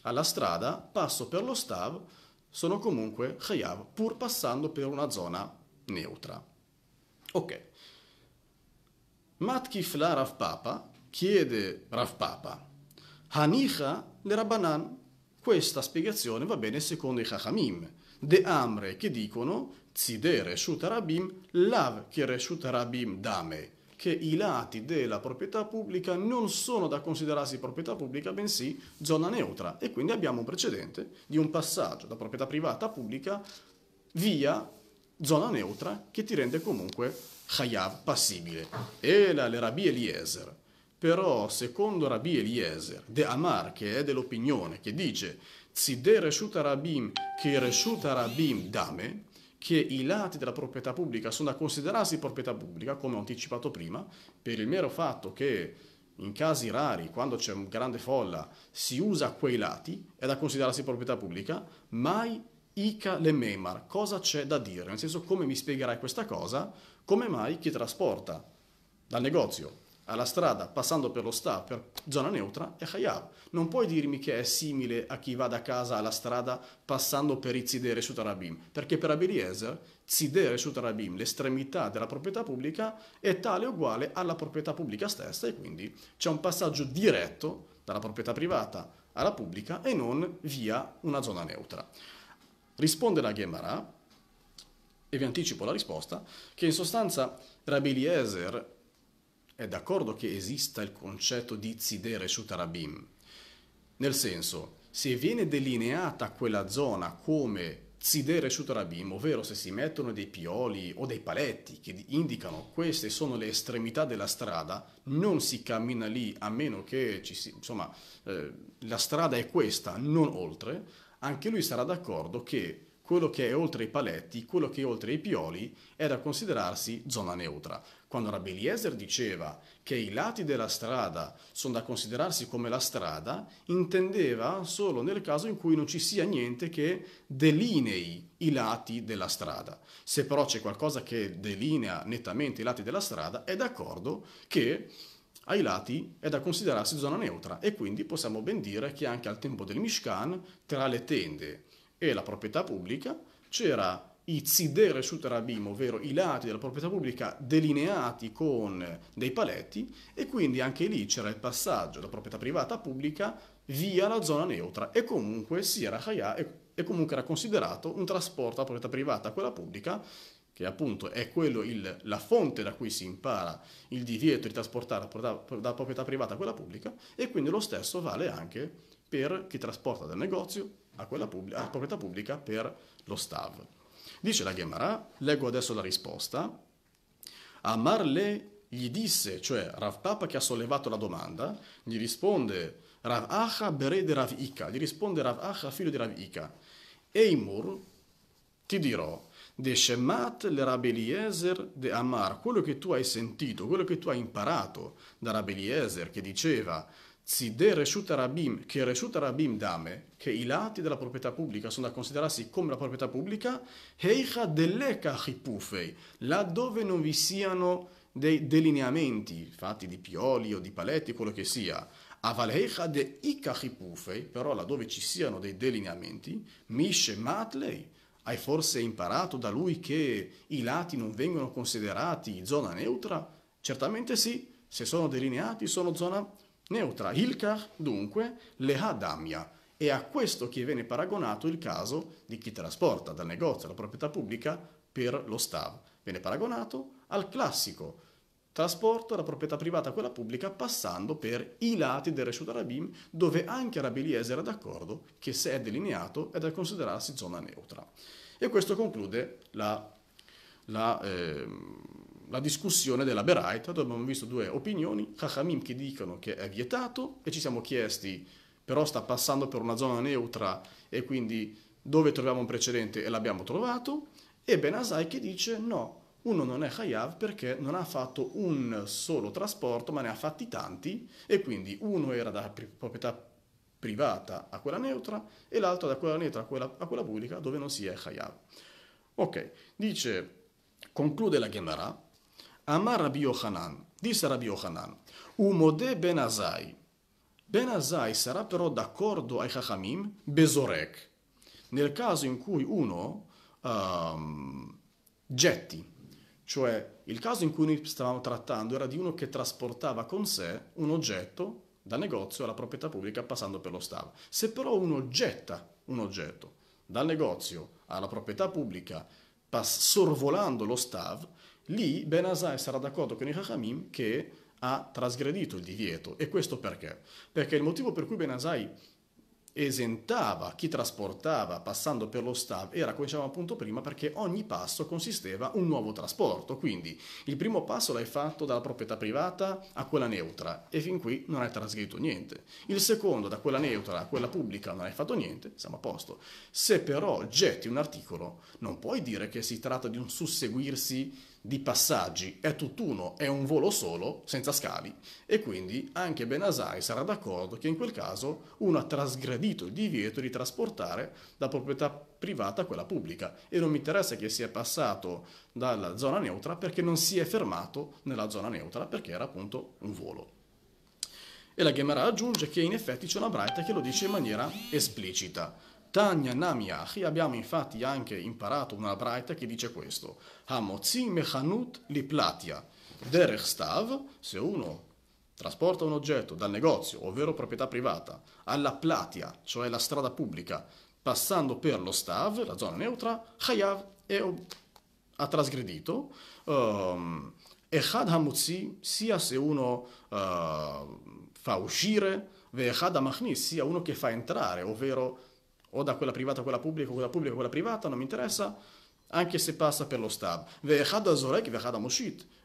Speaker 1: alla strada passo per lo Stav sono comunque Hayav pur passando per una zona neutra. Ok. Matkif la Rav Papa chiede Rav Papa, Hanicha le Rabbanan, questa spiegazione va bene secondo i Chachamim, de Amre che dicono Tzide Reshut Arabim, Lav che Reshut Arabim dame, che i lati della proprietà pubblica non sono da considerarsi proprietà pubblica, bensì zona neutra. E quindi abbiamo un precedente di un passaggio da proprietà privata a pubblica via zona neutra che ti rende comunque Hayab passibile. Ela le Rabbi Eliezer. Però, secondo Rabbi Eliezer, De Amar, che è dell'opinione, che dice Tzide Reshuta Rabim, che Reshuta Rabim dame, che i lati della proprietà pubblica sono da considerarsi proprietà pubblica, come ho anticipato prima, per il mero fatto che in casi rari, quando c'è una grande folla, si usa quei lati, è da considerarsi proprietà pubblica, mai Ica le memar, cosa c'è da dire? Nel senso, come mi spiegherai questa cosa? come mai chi trasporta dal negozio alla strada, passando per lo sta, per zona neutra, è Hayab. Non puoi dirmi che è simile a chi va da casa alla strada passando per i Zidere su Tarabim, perché per Abeliezer Zidere su Tarabim, l'estremità della proprietà pubblica, è tale o uguale alla proprietà pubblica stessa e quindi c'è un passaggio diretto dalla proprietà privata alla pubblica e non via una zona neutra. Risponde la Gemara, e vi anticipo la risposta, che in sostanza Rabbi Eliezer è d'accordo che esista il concetto di Zidere Shutarabim, nel senso, se viene delineata quella zona come Zidere Shutarabim, ovvero se si mettono dei pioli o dei paletti che indicano queste sono le estremità della strada, non si cammina lì a meno che si, insomma, eh, la strada è questa, non oltre, anche lui sarà d'accordo che quello che è oltre i paletti, quello che è oltre i pioli, è da considerarsi zona neutra. Quando Rabeliezer diceva che i lati della strada sono da considerarsi come la strada, intendeva solo nel caso in cui non ci sia niente che delinei i lati della strada. Se però c'è qualcosa che delinea nettamente i lati della strada, è d'accordo che ai lati è da considerarsi zona neutra e quindi possiamo ben dire che anche al tempo del Mishkan, tra le tende e la proprietà pubblica, c'era i zidere su terabim, ovvero i lati della proprietà pubblica delineati con dei paletti e quindi anche lì c'era il passaggio da proprietà privata a pubblica via la zona neutra e comunque si era Hayà e, comunque era considerato un trasporto da proprietà privata a quella pubblica che appunto è quello il, la fonte da cui si impara il divieto di trasportare da, da proprietà privata a quella pubblica e quindi lo stesso vale anche per chi trasporta dal negozio a quella pubblica, a proprietà pubblica per lo Stav. Dice la Gemara, leggo adesso la risposta, Amarle gli disse, cioè Rav Papa che ha sollevato la domanda, gli risponde Rav Acha berede Rav Ica, gli risponde Rav Acha figlio di Rav Ica, Eimur, ti dirò, de Shemat le Rabeliezer de Amar, quello che tu hai sentito, quello che tu hai imparato da Rabeliezer che diceva Zide Reshut Rabim, che Reshut Rabim dame, che i lati della proprietà pubblica sono da considerarsi come la proprietà pubblica, Heicha Deleka Hipufei, laddove non vi siano dei delineamenti fatti di pioli o di paletti, quello che sia. Avaleicha de Ika Hipufei, però laddove ci siano dei delineamenti, Mishe Matlei, hai forse imparato da lui che i lati non vengono considerati zona neutra? Certamente sì, se sono delineati sono zona neutra Neutra Hilkar, dunque, le ha Damia, e a questo che viene paragonato il caso di chi trasporta dal negozio alla proprietà pubblica per lo Stav. Viene paragonato al classico trasporto alla proprietà privata a quella pubblica passando per i lati del Reshut Arabim dove anche Rabeliese era d'accordo che se è delineato è da considerarsi zona neutra. E questo conclude la, la eh, la discussione della Beraita, dove abbiamo visto due opinioni, Chachamim che dicono che è vietato e ci siamo chiesti però sta passando per una zona neutra e quindi dove troviamo un precedente e l'abbiamo trovato, e Ben Asai che dice no, uno non è Hayav perché non ha fatto un solo trasporto ma ne ha fatti tanti e quindi uno era da proprietà privata a quella neutra e l'altro da quella neutra a quella, a quella pubblica dove non si è Hayav. Ok, dice, conclude la Gemara Amar Rabbi Yohanan, disse Rabbi Yohanan, Umode ben Azai. Ben Azai sarà però d'accordo ai Chachamim Bezorek, nel caso in cui uno um, getti, cioè il caso in cui noi stavamo trattando era di uno che trasportava con sé un oggetto da negozio alla proprietà pubblica passando per lo Stav. Se però uno getta un oggetto dal negozio alla proprietà pubblica sorvolando lo Stav, Lì Benazai sarà d'accordo con i Chachamim che ha trasgredito il divieto. E questo perché? Perché il motivo per cui Benazai esentava chi trasportava passando per lo stav era, come dicevamo appunto prima, perché ogni passo consisteva un nuovo trasporto. Quindi il primo passo l'hai fatto dalla proprietà privata a quella neutra e fin qui non hai trasgredito niente. Il secondo da quella neutra a quella pubblica non hai fatto niente, siamo a posto. Se però getti un articolo non puoi dire che si tratta di un susseguirsi di passaggi è tutt'uno, è un volo solo, senza scali, e quindi anche Benasai sarà d'accordo che in quel caso uno ha trasgredito il divieto di trasportare da proprietà privata a quella pubblica e non mi interessa che sia passato dalla zona neutra perché non si è fermato nella zona neutra perché era appunto un volo. E la Gemara aggiunge che in effetti c'è una Bright che lo dice in maniera esplicita. Tanya Namiachi abbiamo infatti anche imparato una braita che dice questo, Hamotzi Mechanut Liplatia, Derech Stav, se uno trasporta un oggetto dal negozio, ovvero proprietà privata, alla platia, cioè la strada pubblica, passando per lo stav, la zona neutra, Chayav è, ha trasgredito, um, Echad Hamutzi, sia se uno uh, fa uscire, Ve'echad Amachni, sia uno che fa entrare, ovvero o da quella privata a quella pubblica, o quella pubblica a quella privata, non mi interessa, anche se passa per lo stab.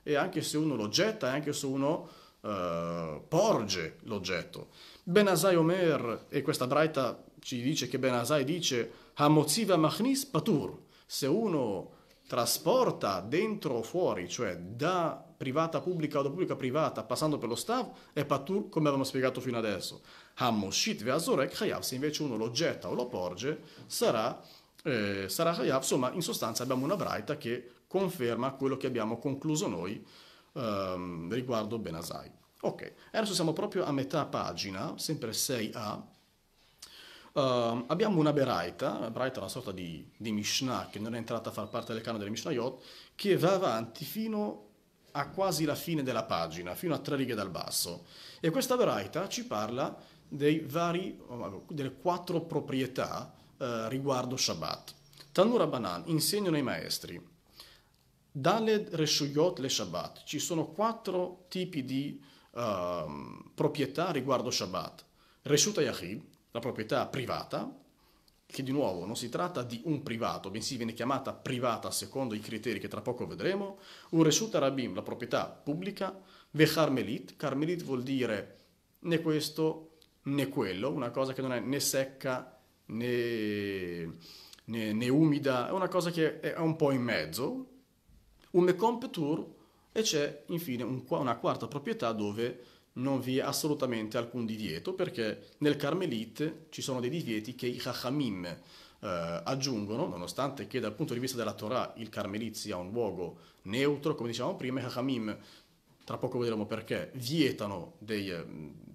Speaker 1: E anche se uno lo getta, e anche se uno uh, porge l'oggetto. Benazai Azai Omer, e questa braita ci dice che Benazai dice Hamoziva machnis patur, se uno trasporta dentro o fuori, cioè da privata pubblica o da pubblica privata, passando per lo staff, è patur come avevamo spiegato fino adesso. Hamoshit ve'azorek chayav, se invece uno lo getta o lo porge, sarà, eh, sarà chayav. Insomma, in sostanza abbiamo una braita che conferma quello che abbiamo concluso noi ehm, riguardo Benazai. Ok, adesso siamo proprio a metà pagina, sempre 6a. Uh, ehm, abbiamo una Beraita, Beraita è una sorta di, di Mishnah che non è entrata a far parte del canone delle Mishnayot, che va avanti fino a quasi la fine della pagina, fino a tre righe dal basso. E questa Veraita ci parla vari, oh, delle quattro proprietà eh, riguardo Shabbat. Tanur Banan insegnano ai maestri. Dalle Reshuyot le Shabbat. Ci sono quattro tipi di eh, proprietà riguardo Shabbat. Reshuta Yahid, la proprietà privata, che di nuovo non si tratta di un privato, bensì viene chiamata privata secondo i criteri che tra poco vedremo, un Reshut Arabim, la proprietà pubblica, ve Carmelit, Carmelit vuol dire né questo né quello, una cosa che non è né secca né, né, né umida, è una cosa che è un po' in mezzo, un Mecompetur e c'è infine un, una quarta proprietà dove non vi è assolutamente alcun divieto perché nel Carmelite ci sono dei divieti che i Chachamim eh, aggiungono, nonostante che dal punto di vista della Torah il Carmelite sia un luogo neutro, come dicevamo prima, i Chachamim, tra poco vedremo perché, vietano di eh,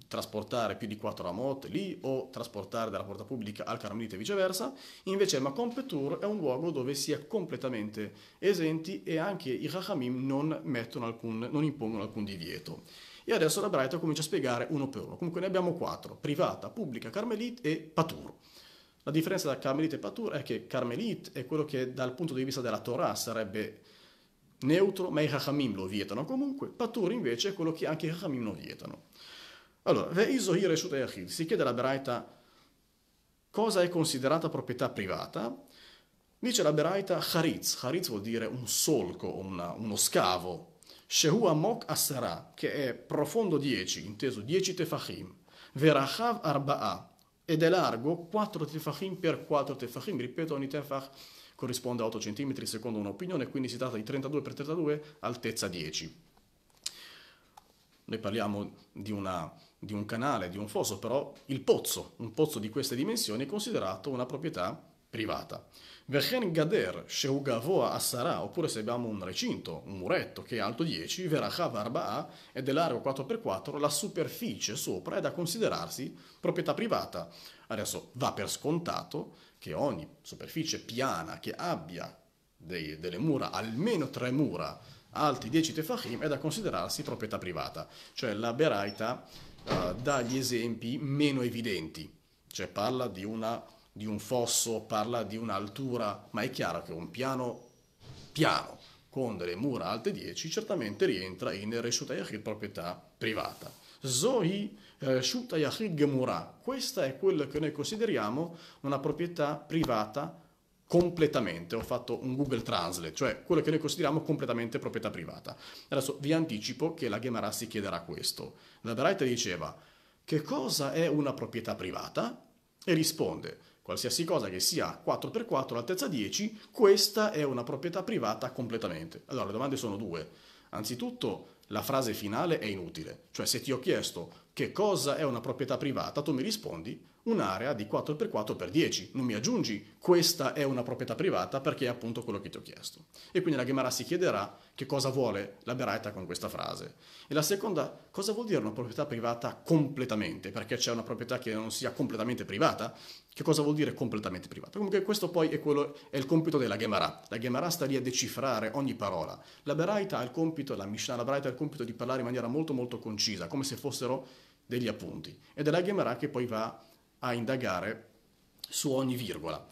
Speaker 1: trasportare più di 4 Ramot lì o trasportare dalla porta pubblica al Carmelite e viceversa, invece il Makom Petur è un luogo dove si è completamente esenti e anche i Chachamim non, non impongono alcun divieto. E adesso la Brighton comincia a spiegare uno per uno. Comunque ne abbiamo quattro, privata, pubblica, Carmelite e Patur. La differenza tra Carmelite e Patur è che Carmelite è quello che dal punto di vista della Torah sarebbe neutro, ma i Hachamim lo vietano comunque, Patur invece è quello che anche i Hachamim non vietano. Allora, Reisohir e Shutayachid si chiede alla Beraita cosa è considerata proprietà privata. Dice la Beraita Haritz, Haritz vuol dire un solco, una, uno scavo, Shehu Amok Asara, che è profondo 10, inteso 10 tefahim, Verachav Arba'a, ed è largo 4 tefahim per 4 tefahim. ripeto ogni tefah corrisponde a 8 cm secondo un'opinione, quindi si tratta di 32 per 32, altezza 10. Noi parliamo di, una, di un canale, di un fosso, però il pozzo, un pozzo di queste dimensioni è considerato una proprietà privata. Vechen Gader, Sheu Gavoa oppure se abbiamo un recinto, un muretto che è alto 10, veracha Arba'a ed è largo 4x4, la superficie sopra è da considerarsi proprietà privata. Adesso va per scontato che ogni superficie piana che abbia dei, delle mura, almeno tre mura, alti 10 tefahim, è da considerarsi proprietà privata. Cioè la Beraita uh, dà gli esempi meno evidenti, cioè parla di una di un fosso, parla di un'altura, ma è chiaro che un piano piano con delle mura alte 10 certamente rientra in Reshutayachid proprietà privata. Zohi eh, Shutayachid Gemura, questa è quella che noi consideriamo una proprietà privata completamente, ho fatto un Google Translate, cioè quello che noi consideriamo completamente proprietà privata. Adesso vi anticipo che la Gemara si chiederà questo. La Baraita diceva che cosa è una proprietà privata? E risponde, qualsiasi cosa che sia 4x4 all'altezza 10, questa è una proprietà privata completamente. Allora le domande sono due. Anzitutto la frase finale è inutile, cioè se ti ho chiesto che cosa è una proprietà privata, tu mi rispondi un'area di 4x4x10. Non mi aggiungi questa è una proprietà privata perché è appunto quello che ti ho chiesto. E quindi la Gemara si chiederà che cosa vuole la Beraita con questa frase. E la seconda, cosa vuol dire una proprietà privata completamente? Perché c'è una proprietà che non sia completamente privata? Che cosa vuol dire completamente privata? Comunque questo poi è, quello, è il compito della Gemara. La Gemara sta lì a decifrare ogni parola. La Beraita ha il compito, la Mishnah, la Beraita ha il compito di parlare in maniera molto molto concisa, come se fossero degli appunti. Ed è la Gemara che poi va a indagare su ogni virgola.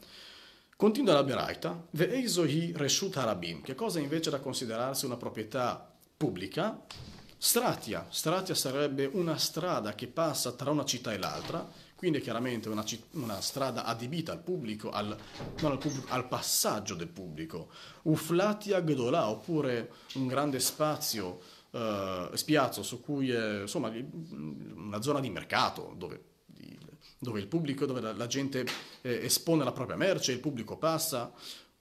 Speaker 1: Continua la Beraita, ve'eizohi reshut harabim, che cosa invece da considerarsi una proprietà pubblica, stratia, stratia sarebbe una strada che passa tra una città e l'altra, quindi chiaramente una, una strada adibita al pubblico al, al pubblico, al, passaggio del pubblico. Uflatia gdola, oppure un grande spazio, eh, spiazzo su cui è, insomma, una zona di mercato dove dove il pubblico, dove la, la gente eh, espone la propria merce, il pubblico passa,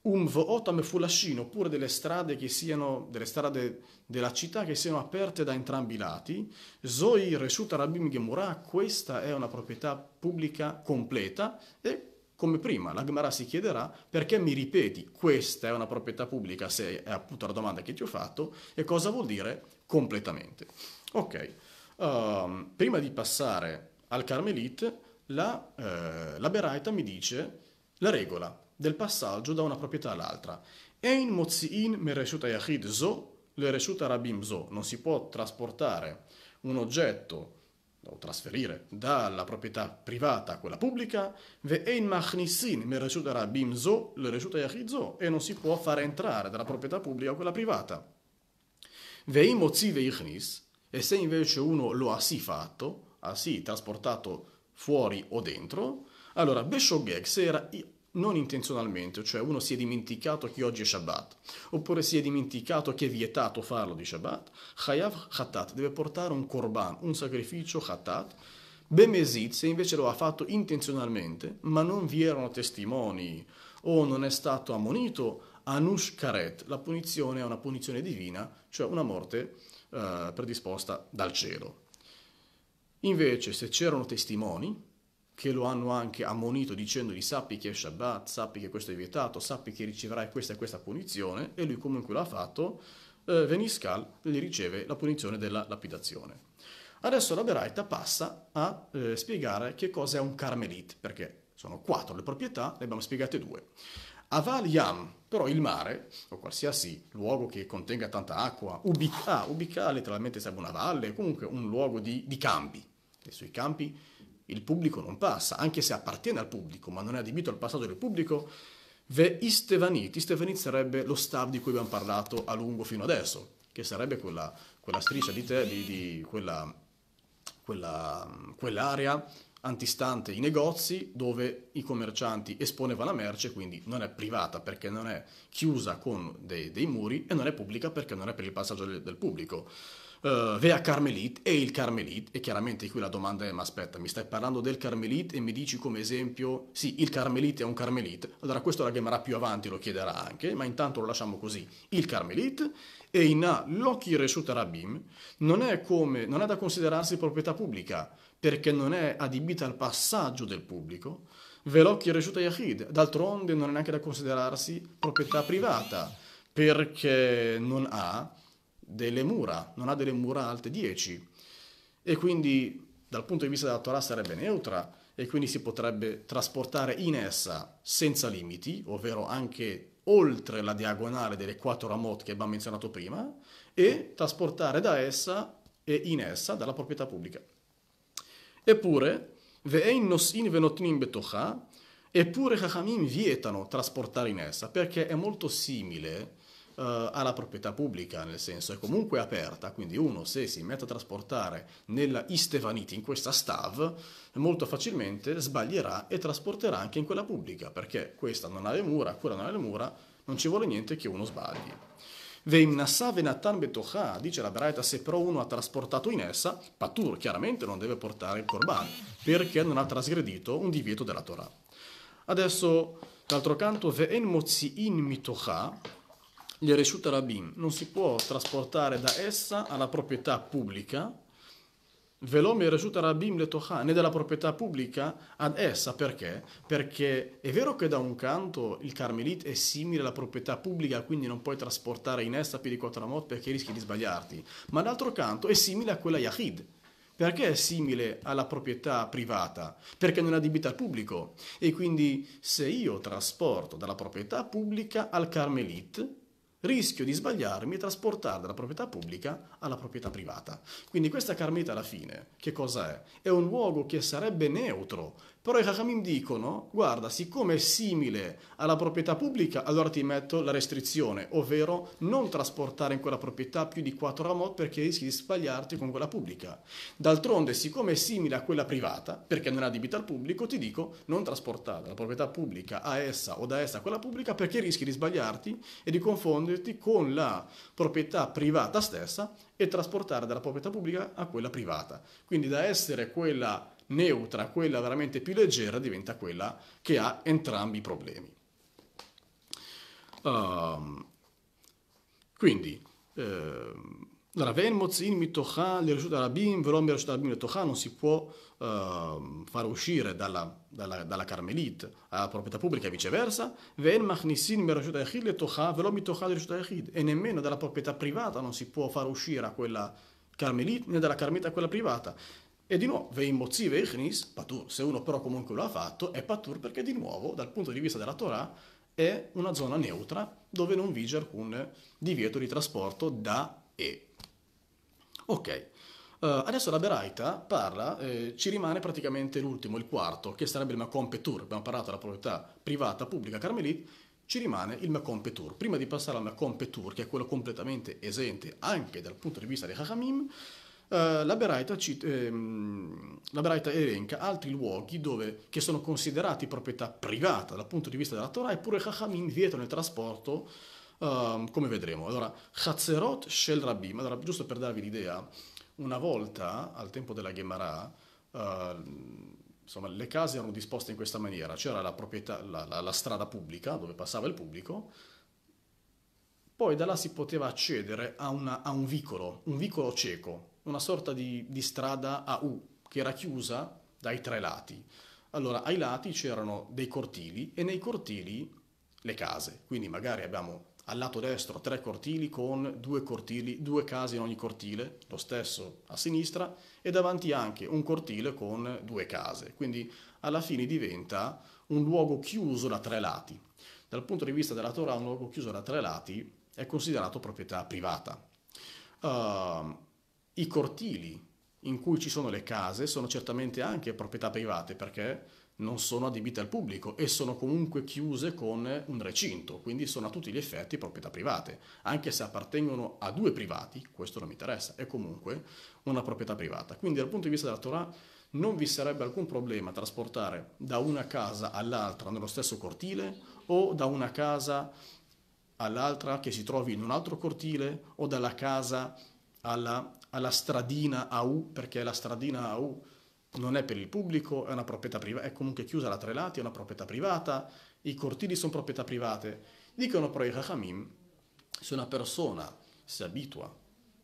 Speaker 1: un vo'otam fulashin, oppure delle strade che siano, delle strade della città che siano aperte da entrambi i lati, zoi reshuta rabim gemurah, questa è una proprietà pubblica completa e come prima la Gemara si chiederà perché mi ripeti questa è una proprietà pubblica se è appunto la domanda che ti ho fatto e cosa vuol dire completamente. Ok, um, prima di passare al Carmelite, la, eh, la beraita mi dice la regola del passaggio da una proprietà all'altra. Ein mozzi'in mereshuta yachid zo, lereshuta rabim zo. Non si può trasportare un oggetto o trasferire dalla proprietà privata a quella pubblica, ve'ein machnissin mereshuta rabim zo, lereshuta yachid zo. E non si può fare entrare dalla proprietà pubblica a quella privata. Ve'im mozzi ve'ichnis, e se invece uno lo ha sì fatto, ha sì trasportato fuori o dentro. Allora, Beshogeg, se era non intenzionalmente, cioè uno si è dimenticato che oggi è Shabbat, oppure si è dimenticato che è vietato farlo di Shabbat, Chayav Khatat deve portare un korban, un sacrificio Khatat, Bemezit se invece lo ha fatto intenzionalmente, ma non vi erano testimoni o non è stato ammonito, Anush Karet, la punizione è una punizione divina, cioè una morte eh, predisposta dal cielo. Invece se c'erano testimoni che lo hanno anche ammonito dicendogli sappi che è Shabbat, sappi che questo è vietato, sappi che riceverai questa e questa punizione, e lui comunque l'ha fatto, eh, Veniscal gli riceve la punizione della lapidazione. Adesso la Beraita passa a eh, spiegare che cos'è un Carmelit, perché sono quattro le proprietà, le abbiamo spiegate due. Aval Yam, però il mare, o qualsiasi luogo che contenga tanta acqua, ubica, ah, Ubika letteralmente serve una valle, comunque un luogo di, di cambi, e sui campi il pubblico non passa, anche se appartiene al pubblico, ma non è adibito al passaggio del pubblico, ve istevanit, istevanit sarebbe lo stav di cui abbiamo parlato a lungo fino adesso, che sarebbe quella, quella striscia di, te, di, di quella, quella, quell'area antistante i negozi dove i commercianti esponevano la merce, quindi non è privata perché non è chiusa con dei, dei muri e non è pubblica perché non è per il passaggio del, del pubblico uh, eh, Vea Carmelite e il Carmelite, e chiaramente qui la domanda è ma aspetta, mi stai parlando del Carmelite e mi dici come esempio, sì, il Carmelite è un Carmelite, allora questo la chiamerà più avanti lo chiederà anche, ma intanto lo lasciamo così, il Carmelite, e in A Loki Reshut Rabim non è, come, non è da considerarsi proprietà pubblica, perché non è adibita al passaggio del pubblico, Velochi Reshut Yahid, d'altronde non è neanche da considerarsi proprietà privata, perché non ha delle mura, non ha delle mura alte 10 e quindi dal punto di vista della Torah sarebbe neutra e quindi si potrebbe trasportare in essa senza limiti, ovvero anche oltre la diagonale delle quattro ramot che abbiamo menzionato prima e trasportare da essa e in essa dalla proprietà pubblica. Eppure, ve'ein nosin venotnim betocha, eppure Chachamim vietano trasportare in essa perché è molto simile eh, alla proprietà pubblica, nel senso è comunque aperta, quindi uno se si mette a trasportare nella Istevaniti, in questa stav, molto facilmente sbaglierà e trasporterà anche in quella pubblica, perché questa non ha le mura, quella non ha le mura, non ci vuole niente che uno sbagli. Veimnassav Natan Betocha, dice la Braita, se però uno ha trasportato in essa, Patur chiaramente non deve portare il Corban, perché non ha trasgredito un divieto della Torah. Adesso, d'altro canto, Mozi In Mitocha, gli il Reshut Rabin non si può trasportare da essa alla proprietà pubblica, velome Reshut Rabin le tocha, né dalla proprietà pubblica ad essa, perché? Perché è vero che da un canto il Carmelite è simile alla proprietà pubblica, quindi non puoi trasportare in essa più di 4 amot perché rischi di sbagliarti, ma d'altro canto è simile a quella Yahid, perché è simile alla proprietà privata? Perché non è adibita al pubblico. E quindi se io trasporto dalla proprietà pubblica al Carmelite, rischio di sbagliarmi e trasportare dalla proprietà pubblica alla proprietà privata. Quindi questa Carmita alla fine, che cosa è? È un luogo che sarebbe neutro però i Chachamim dicono, guarda, siccome è simile alla proprietà pubblica, allora ti metto la restrizione, ovvero non trasportare in quella proprietà più di 4 ramot perché rischi di sbagliarti con quella pubblica. D'altronde, siccome è simile a quella privata, perché non è adibita al pubblico, ti dico non trasportare dalla proprietà pubblica a essa o da essa a quella pubblica perché rischi di sbagliarti e di confonderti con la proprietà privata stessa e trasportare dalla proprietà pubblica a quella privata. Quindi da essere quella privata, neutra, quella veramente più leggera, diventa quella che ha entrambi i problemi. Um, quindi, ehm, Raven Mozin Mitocha, l'Irshut Arabim, Verom Irshut Arabim Mitocha, non si può uh, far uscire dalla, dalla, dalla Carmelite alla proprietà pubblica e viceversa, Ven Machnissin Mirshut Echid Letocha, Verom Mitocha Irshut Echid, e nemmeno dalla proprietà privata non si può far uscire a quella Carmelite né dalla Carmelita a quella privata. E di nuovo, Vein Mozzive Ichnis, Patur. Se uno però comunque lo ha fatto, è Patur perché di nuovo, dal punto di vista della Torah, è una zona neutra dove non vige alcun divieto di trasporto da e. Ok, uh, adesso la Beraita parla, eh, ci rimane praticamente l'ultimo, il quarto, che sarebbe il Macom Petur. Abbiamo parlato della proprietà privata, pubblica, Carmelit, ci rimane il Macom Petur. Prima di passare al Macom Petur, che è quello completamente esente anche dal punto di vista dei Hachamim, Uh, la, Beraita ehm, elenca altri luoghi dove, che sono considerati proprietà privata dal punto di vista della Torah, eppure Chachamim vietano il trasporto, uh, come vedremo. Allora, Chazerot Shel Rabbim, allora, giusto per darvi l'idea, una volta, al tempo della Gemara, uh, insomma, le case erano disposte in questa maniera, c'era la, la, la, la strada pubblica dove passava il pubblico, poi da là si poteva accedere a, una, a un vicolo, un vicolo cieco, una sorta di, di strada a U che era chiusa dai tre lati. Allora, ai lati c'erano dei cortili e nei cortili le case, quindi magari abbiamo al lato destro tre cortili con due, cortili, due case in ogni cortile, lo stesso a sinistra, e davanti anche un cortile con due case. Quindi alla fine diventa un luogo chiuso da tre lati. Dal punto di vista della Torah, un luogo chiuso da tre lati è considerato proprietà privata. Uh, i cortili in cui ci sono le case sono certamente anche proprietà private perché non sono adibite al pubblico e sono comunque chiuse con un recinto, quindi sono a tutti gli effetti proprietà private, anche se appartengono a due privati, questo non mi interessa, è comunque una proprietà privata. Quindi dal punto di vista della Torah non vi sarebbe alcun problema trasportare da una casa all'altra nello stesso cortile o da una casa all'altra che si trovi in un altro cortile o dalla casa alla alla stradina AU, perché la stradina AU non è per il pubblico, è una proprietà privata, è comunque chiusa da tre lati, è una proprietà privata, i cortili sono proprietà private. Dicono però i Chachamim, se una persona si abitua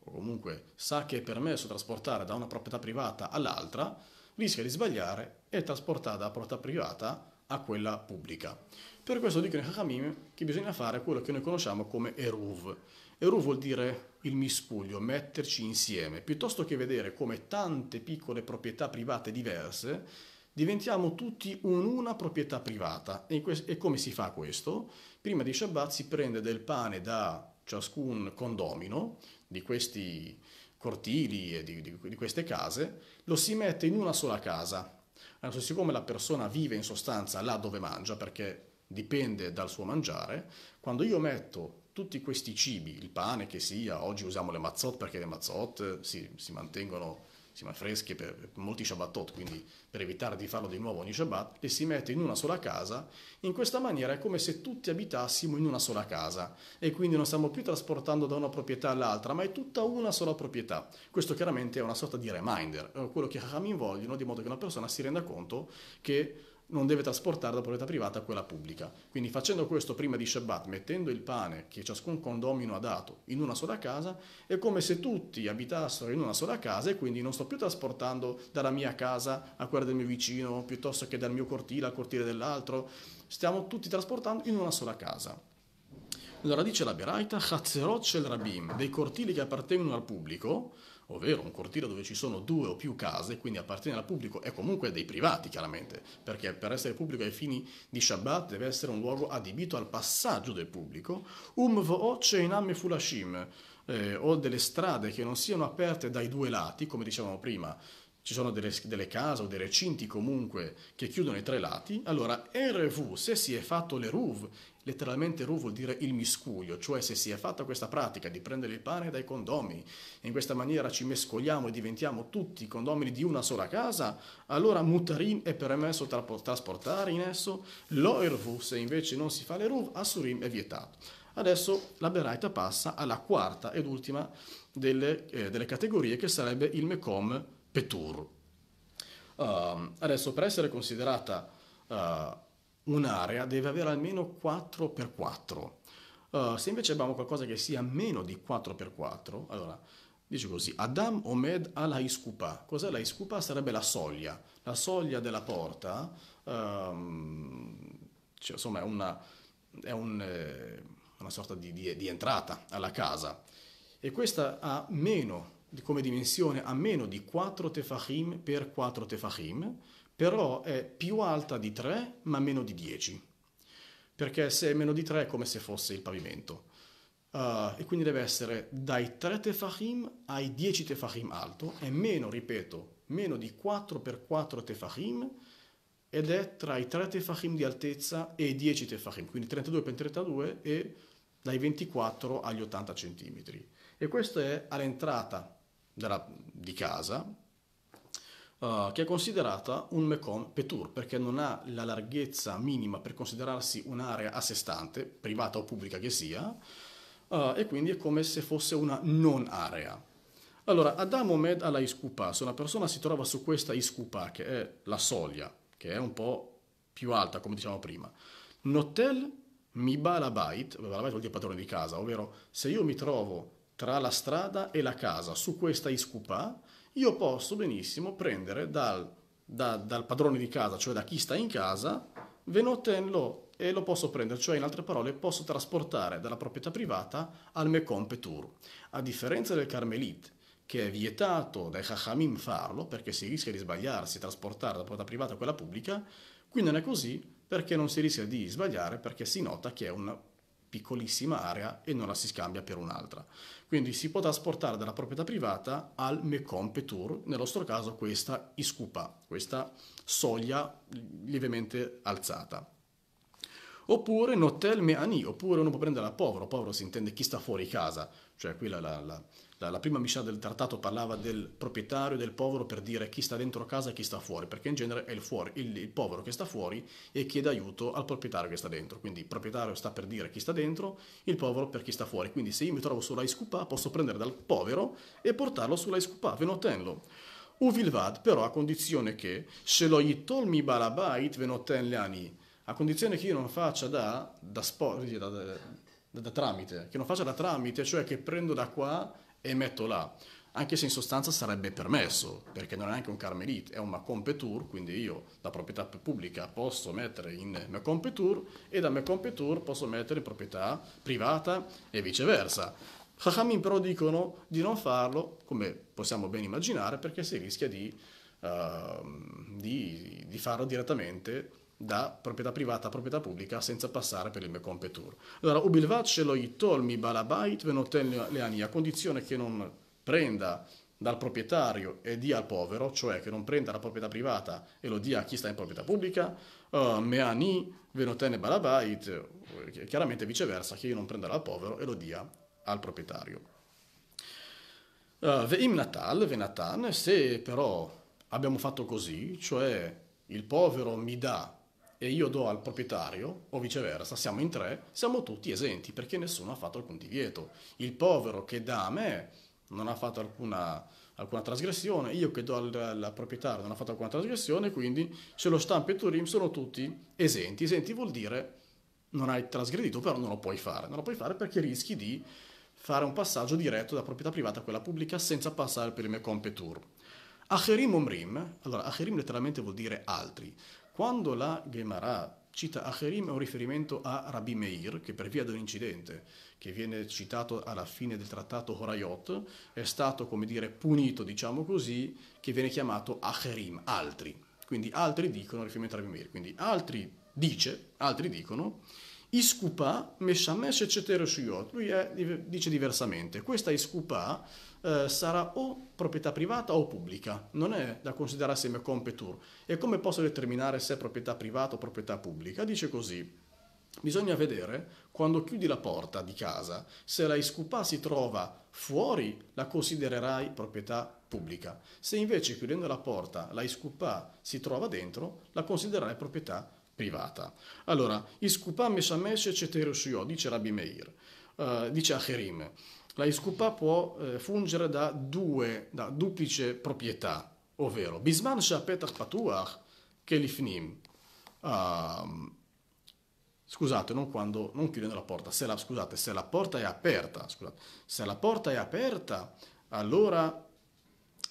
Speaker 1: o comunque sa che è permesso trasportare da una proprietà privata all'altra, rischia di sbagliare e trasportare dalla proprietà privata a quella pubblica. Per questo dicono i Hakamim che bisogna fare quello che noi conosciamo come Eruv, Eru vuol dire il mispuglio, metterci insieme, piuttosto che vedere come tante piccole proprietà private diverse diventiamo tutti un'una proprietà privata. E, e come si fa questo? Prima di Shabbat si prende del pane da ciascun condomino di questi cortili e di, di, di queste case, lo si mette in una sola casa. Adesso, siccome la persona vive in sostanza là dove mangia, perché dipende dal suo mangiare, quando io metto tutti questi cibi, il pane che sia, oggi usiamo le mazzotte perché le mazzotte si, si mantengono si fresche per molti Shabbatot, quindi per evitare di farlo di nuovo ogni Shabbat, le si mette in una sola casa, in questa maniera è come se tutti abitassimo in una sola casa e quindi non stiamo più trasportando da una proprietà all'altra, ma è tutta una sola proprietà. Questo chiaramente è una sorta di reminder, eh, quello che Hamin vogliono, di modo che una persona si renda conto che non deve trasportare la proprietà privata a quella pubblica. Quindi facendo questo prima di Shabbat, mettendo il pane che ciascun condomino ha dato in una sola casa, è come se tutti abitassero in una sola casa e quindi non sto più trasportando dalla mia casa a quella del mio vicino, piuttosto che dal mio cortile al cortile dell'altro, stiamo tutti trasportando in una sola casa. Allora dice la Beraita, Hatzerot Shel Rabim, dei cortili che appartengono al pubblico, ovvero un cortile dove ci sono due o più case, quindi appartiene al pubblico e comunque dei privati chiaramente, perché per essere pubblico ai fini di Shabbat deve essere un luogo adibito al passaggio del pubblico, um voce in e fulashim, eh, o delle strade che non siano aperte dai due lati, come dicevamo prima, ci sono delle, delle, case o dei recinti comunque che chiudono i tre lati, allora RV, er se si è fatto le l'Eruv letteralmente ru vuol dire il miscuglio, cioè se si è fatta questa pratica di prendere il pane dai condomini e in questa maniera ci mescoliamo e diventiamo tutti i condomini di una sola casa, allora mutarim è permesso tra- trasportare in esso l'oirvu, se invece non si fa le l'eruv, assurim è vietato. Adesso la Beraita passa alla quarta ed ultima delle, eh, delle categorie che sarebbe il Mekom Petur. Uh, adesso per essere considerata uh, un'area deve avere almeno 4x4. Uh, eh, se invece abbiamo qualcosa che sia meno di 4x4, allora dice così, Adam Omed alla iscupa. Cos'è la iscupa? Sarebbe la soglia, la soglia della porta, um, cioè, insomma è una, è un, eh, una sorta di, di, di entrata alla casa. E questa ha meno, come dimensione, ha meno di 4 tefahim per 4 tefahim, però è più alta di 3 ma meno di 10, perché se è meno di 3 è come se fosse il pavimento. Uh, e quindi deve essere dai 3 tefahim ai 10 tefahim alto, è meno, ripeto, meno di 4x4 tefahim ed è tra i 3 tefahim di altezza e i 10 tefahim, quindi 32x32 e dai 24 agli 80 cm. E questo è all'entrata della, di casa, uh, che è considerata un Mekong Petur perché non ha la larghezza minima per considerarsi un'area a sé stante, privata o pubblica che sia, uh, e quindi è come se fosse una non area. Allora, Adam Omed alla Iskupa, se una persona si trova su questa Iskupa, che è la soglia, che è un po' più alta, come dicevamo prima, Notel Mibalabait, Mibalabait vuol dire padrone di casa, ovvero se io mi trovo tra la strada e la casa su questa Iskupa, io posso benissimo prendere dal, da, dal padrone di casa, cioè da chi sta in casa, venotenlo e lo posso prendere, cioè in altre parole posso trasportare dalla proprietà privata al Mekon Petur. A differenza del Carmelit, che è vietato dai Chachamim farlo, perché si rischia di sbagliarsi trasportare dalla proprietà privata a quella pubblica, qui non è così perché non si rischia di sbagliare, perché si nota che è un piccolissima area e non la si scambia per un'altra. Quindi si può trasportare dalla proprietà privata al Mecompetur, nel nostro caso questa iscupa, questa soglia lievemente alzata. Oppure Notel Meani, oppure uno può prendere la povero, povero si intende chi sta fuori casa, cioè qui la, la, la la, eh, la prima Mishnah del trattato parlava del proprietario e del povero per dire chi sta dentro casa e chi sta fuori, perché in genere è il, fuori, il, il povero che sta fuori e chiede aiuto al proprietario che sta dentro. Quindi il proprietario sta per dire chi sta dentro, il povero per chi sta fuori. Quindi se io mi trovo sulla Iscupà posso prendere dal povero e portarlo sulla Iscupà, venotenlo. Uvilvad però a condizione che se lo yitolmi balabait venoten leani, a condizione che io non faccia da, da, spo, da, da, da tramite, che non faccia da tramite, cioè che prendo da qua e metto là. Anche se in sostanza sarebbe permesso, perché non è neanche un carmelite, è un Macombe quindi io da proprietà pubblica posso mettere in Macombe e da Macombe posso mettere in proprietà privata e viceversa. Hachamim però dicono di non farlo, come possiamo ben immaginare, perché si rischia di, uh, di, di farlo direttamente da proprietà privata a proprietà pubblica senza passare per il Mecompe Tour. Allora, Ubilvace lo tolmi balabait venotel ani, a condizione che non prenda dal proprietario e dia al povero, cioè che non prenda la proprietà privata e lo dia a chi sta in proprietà pubblica, uh, eh, meani venotene balabait, eh, chiaramente viceversa, che io non prenda dal povero e lo dia al proprietario. Uh, eh, veim natal, natan, se però abbiamo fatto così, cioè il povero mi dà e io do al proprietario, o viceversa, siamo in tre, siamo tutti esenti perché nessuno ha fatto alcun divieto. Il povero che dà a me non ha fatto alcuna, alcuna trasgressione, io che do al, al, proprietario non ho fatto alcuna trasgressione, quindi se lo stampo e Turim sono tutti esenti. Esenti vuol dire non hai trasgredito, però non lo puoi fare. Non lo puoi fare perché rischi di fare un passaggio diretto da proprietà privata a quella pubblica senza passare per il mio competur. Acherim omrim, allora acherim letteralmente vuol dire altri, quando la Gemara cita Acherim è un riferimento a Rabbi Meir, che per via di un incidente che viene citato alla fine del trattato Horayot, è stato, come dire, punito, diciamo così, che viene chiamato Acherim, altri. Quindi altri dicono, riferimento a Rabbi Meir, quindi altri dice, altri dicono, Iscupa, Meshamesh, eccetera, Shuyot. Lui è, dice diversamente. Questa Iscupa eh, sarà o proprietà privata o pubblica, non è da considerare assieme competur. E come posso determinare se è proprietà privata o proprietà pubblica? Dice così. Bisogna vedere quando chiudi la porta di casa, se la iscupà si trova fuori, la considererai proprietà pubblica. Se invece chiudendo la porta la iscupà si trova dentro, la considererai proprietà privata. Allora, iscupà meshamesh ceterusio, dice Rabbi Meir, uh, dice Acherim la iscupa può eh, fungere da due, da duplice proprietà, ovvero Bisman Shapetach Patuach Kelifnim. Ehm, scusate, non quando non chiudono la porta, se la, scusate, se la porta è aperta, scusate, se la porta è aperta, allora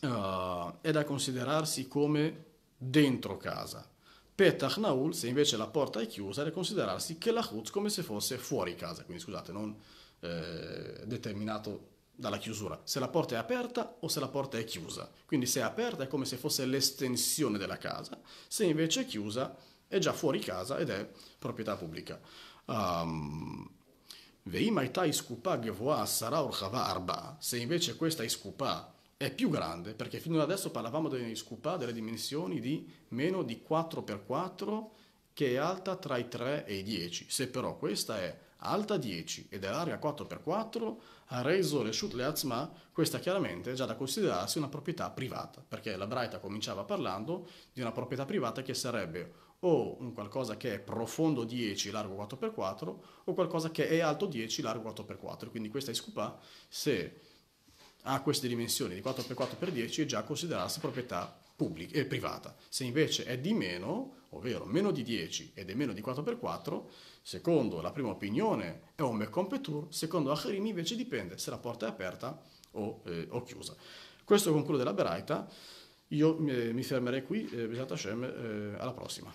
Speaker 1: uh, è da considerarsi come dentro casa. Petach Naul, se invece la porta è chiusa, è da considerarsi Kelachutz come se fosse fuori casa, quindi scusate, non eh, determinato dalla chiusura, se la porta è aperta o se la porta è chiusa. Quindi se è aperta è come se fosse l'estensione della casa, se invece è chiusa è già fuori casa ed è proprietà pubblica. Um, se invece questa iskupa è più grande, perché fino adesso parlavamo delle iskupa delle dimensioni di meno di 4x4 che è alta tra i 3 e i 10, se però questa è alta 10 ed è larga 4x4, ha reso le Shoot le Azma, questa chiaramente è già da considerarsi una proprietà privata, perché la Braita cominciava parlando di una proprietà privata che sarebbe o un qualcosa che è profondo 10, largo 4x4, o qualcosa che è alto 10, largo 4x4. Quindi questa Iscupà, se ha queste dimensioni di 4x4x10, è già considerarsi proprietà pubblica e eh, privata. Se invece è di meno, ovvero meno di 10 ed è meno di 4x4, Secondo la prima opinione è un mecompetur, secondo Acherim invece dipende se la porta è aperta o, eh, o chiusa. Questo conclude la Beraita, io eh, mi fermerei qui, eh, Besat Hashem, eh, alla prossima.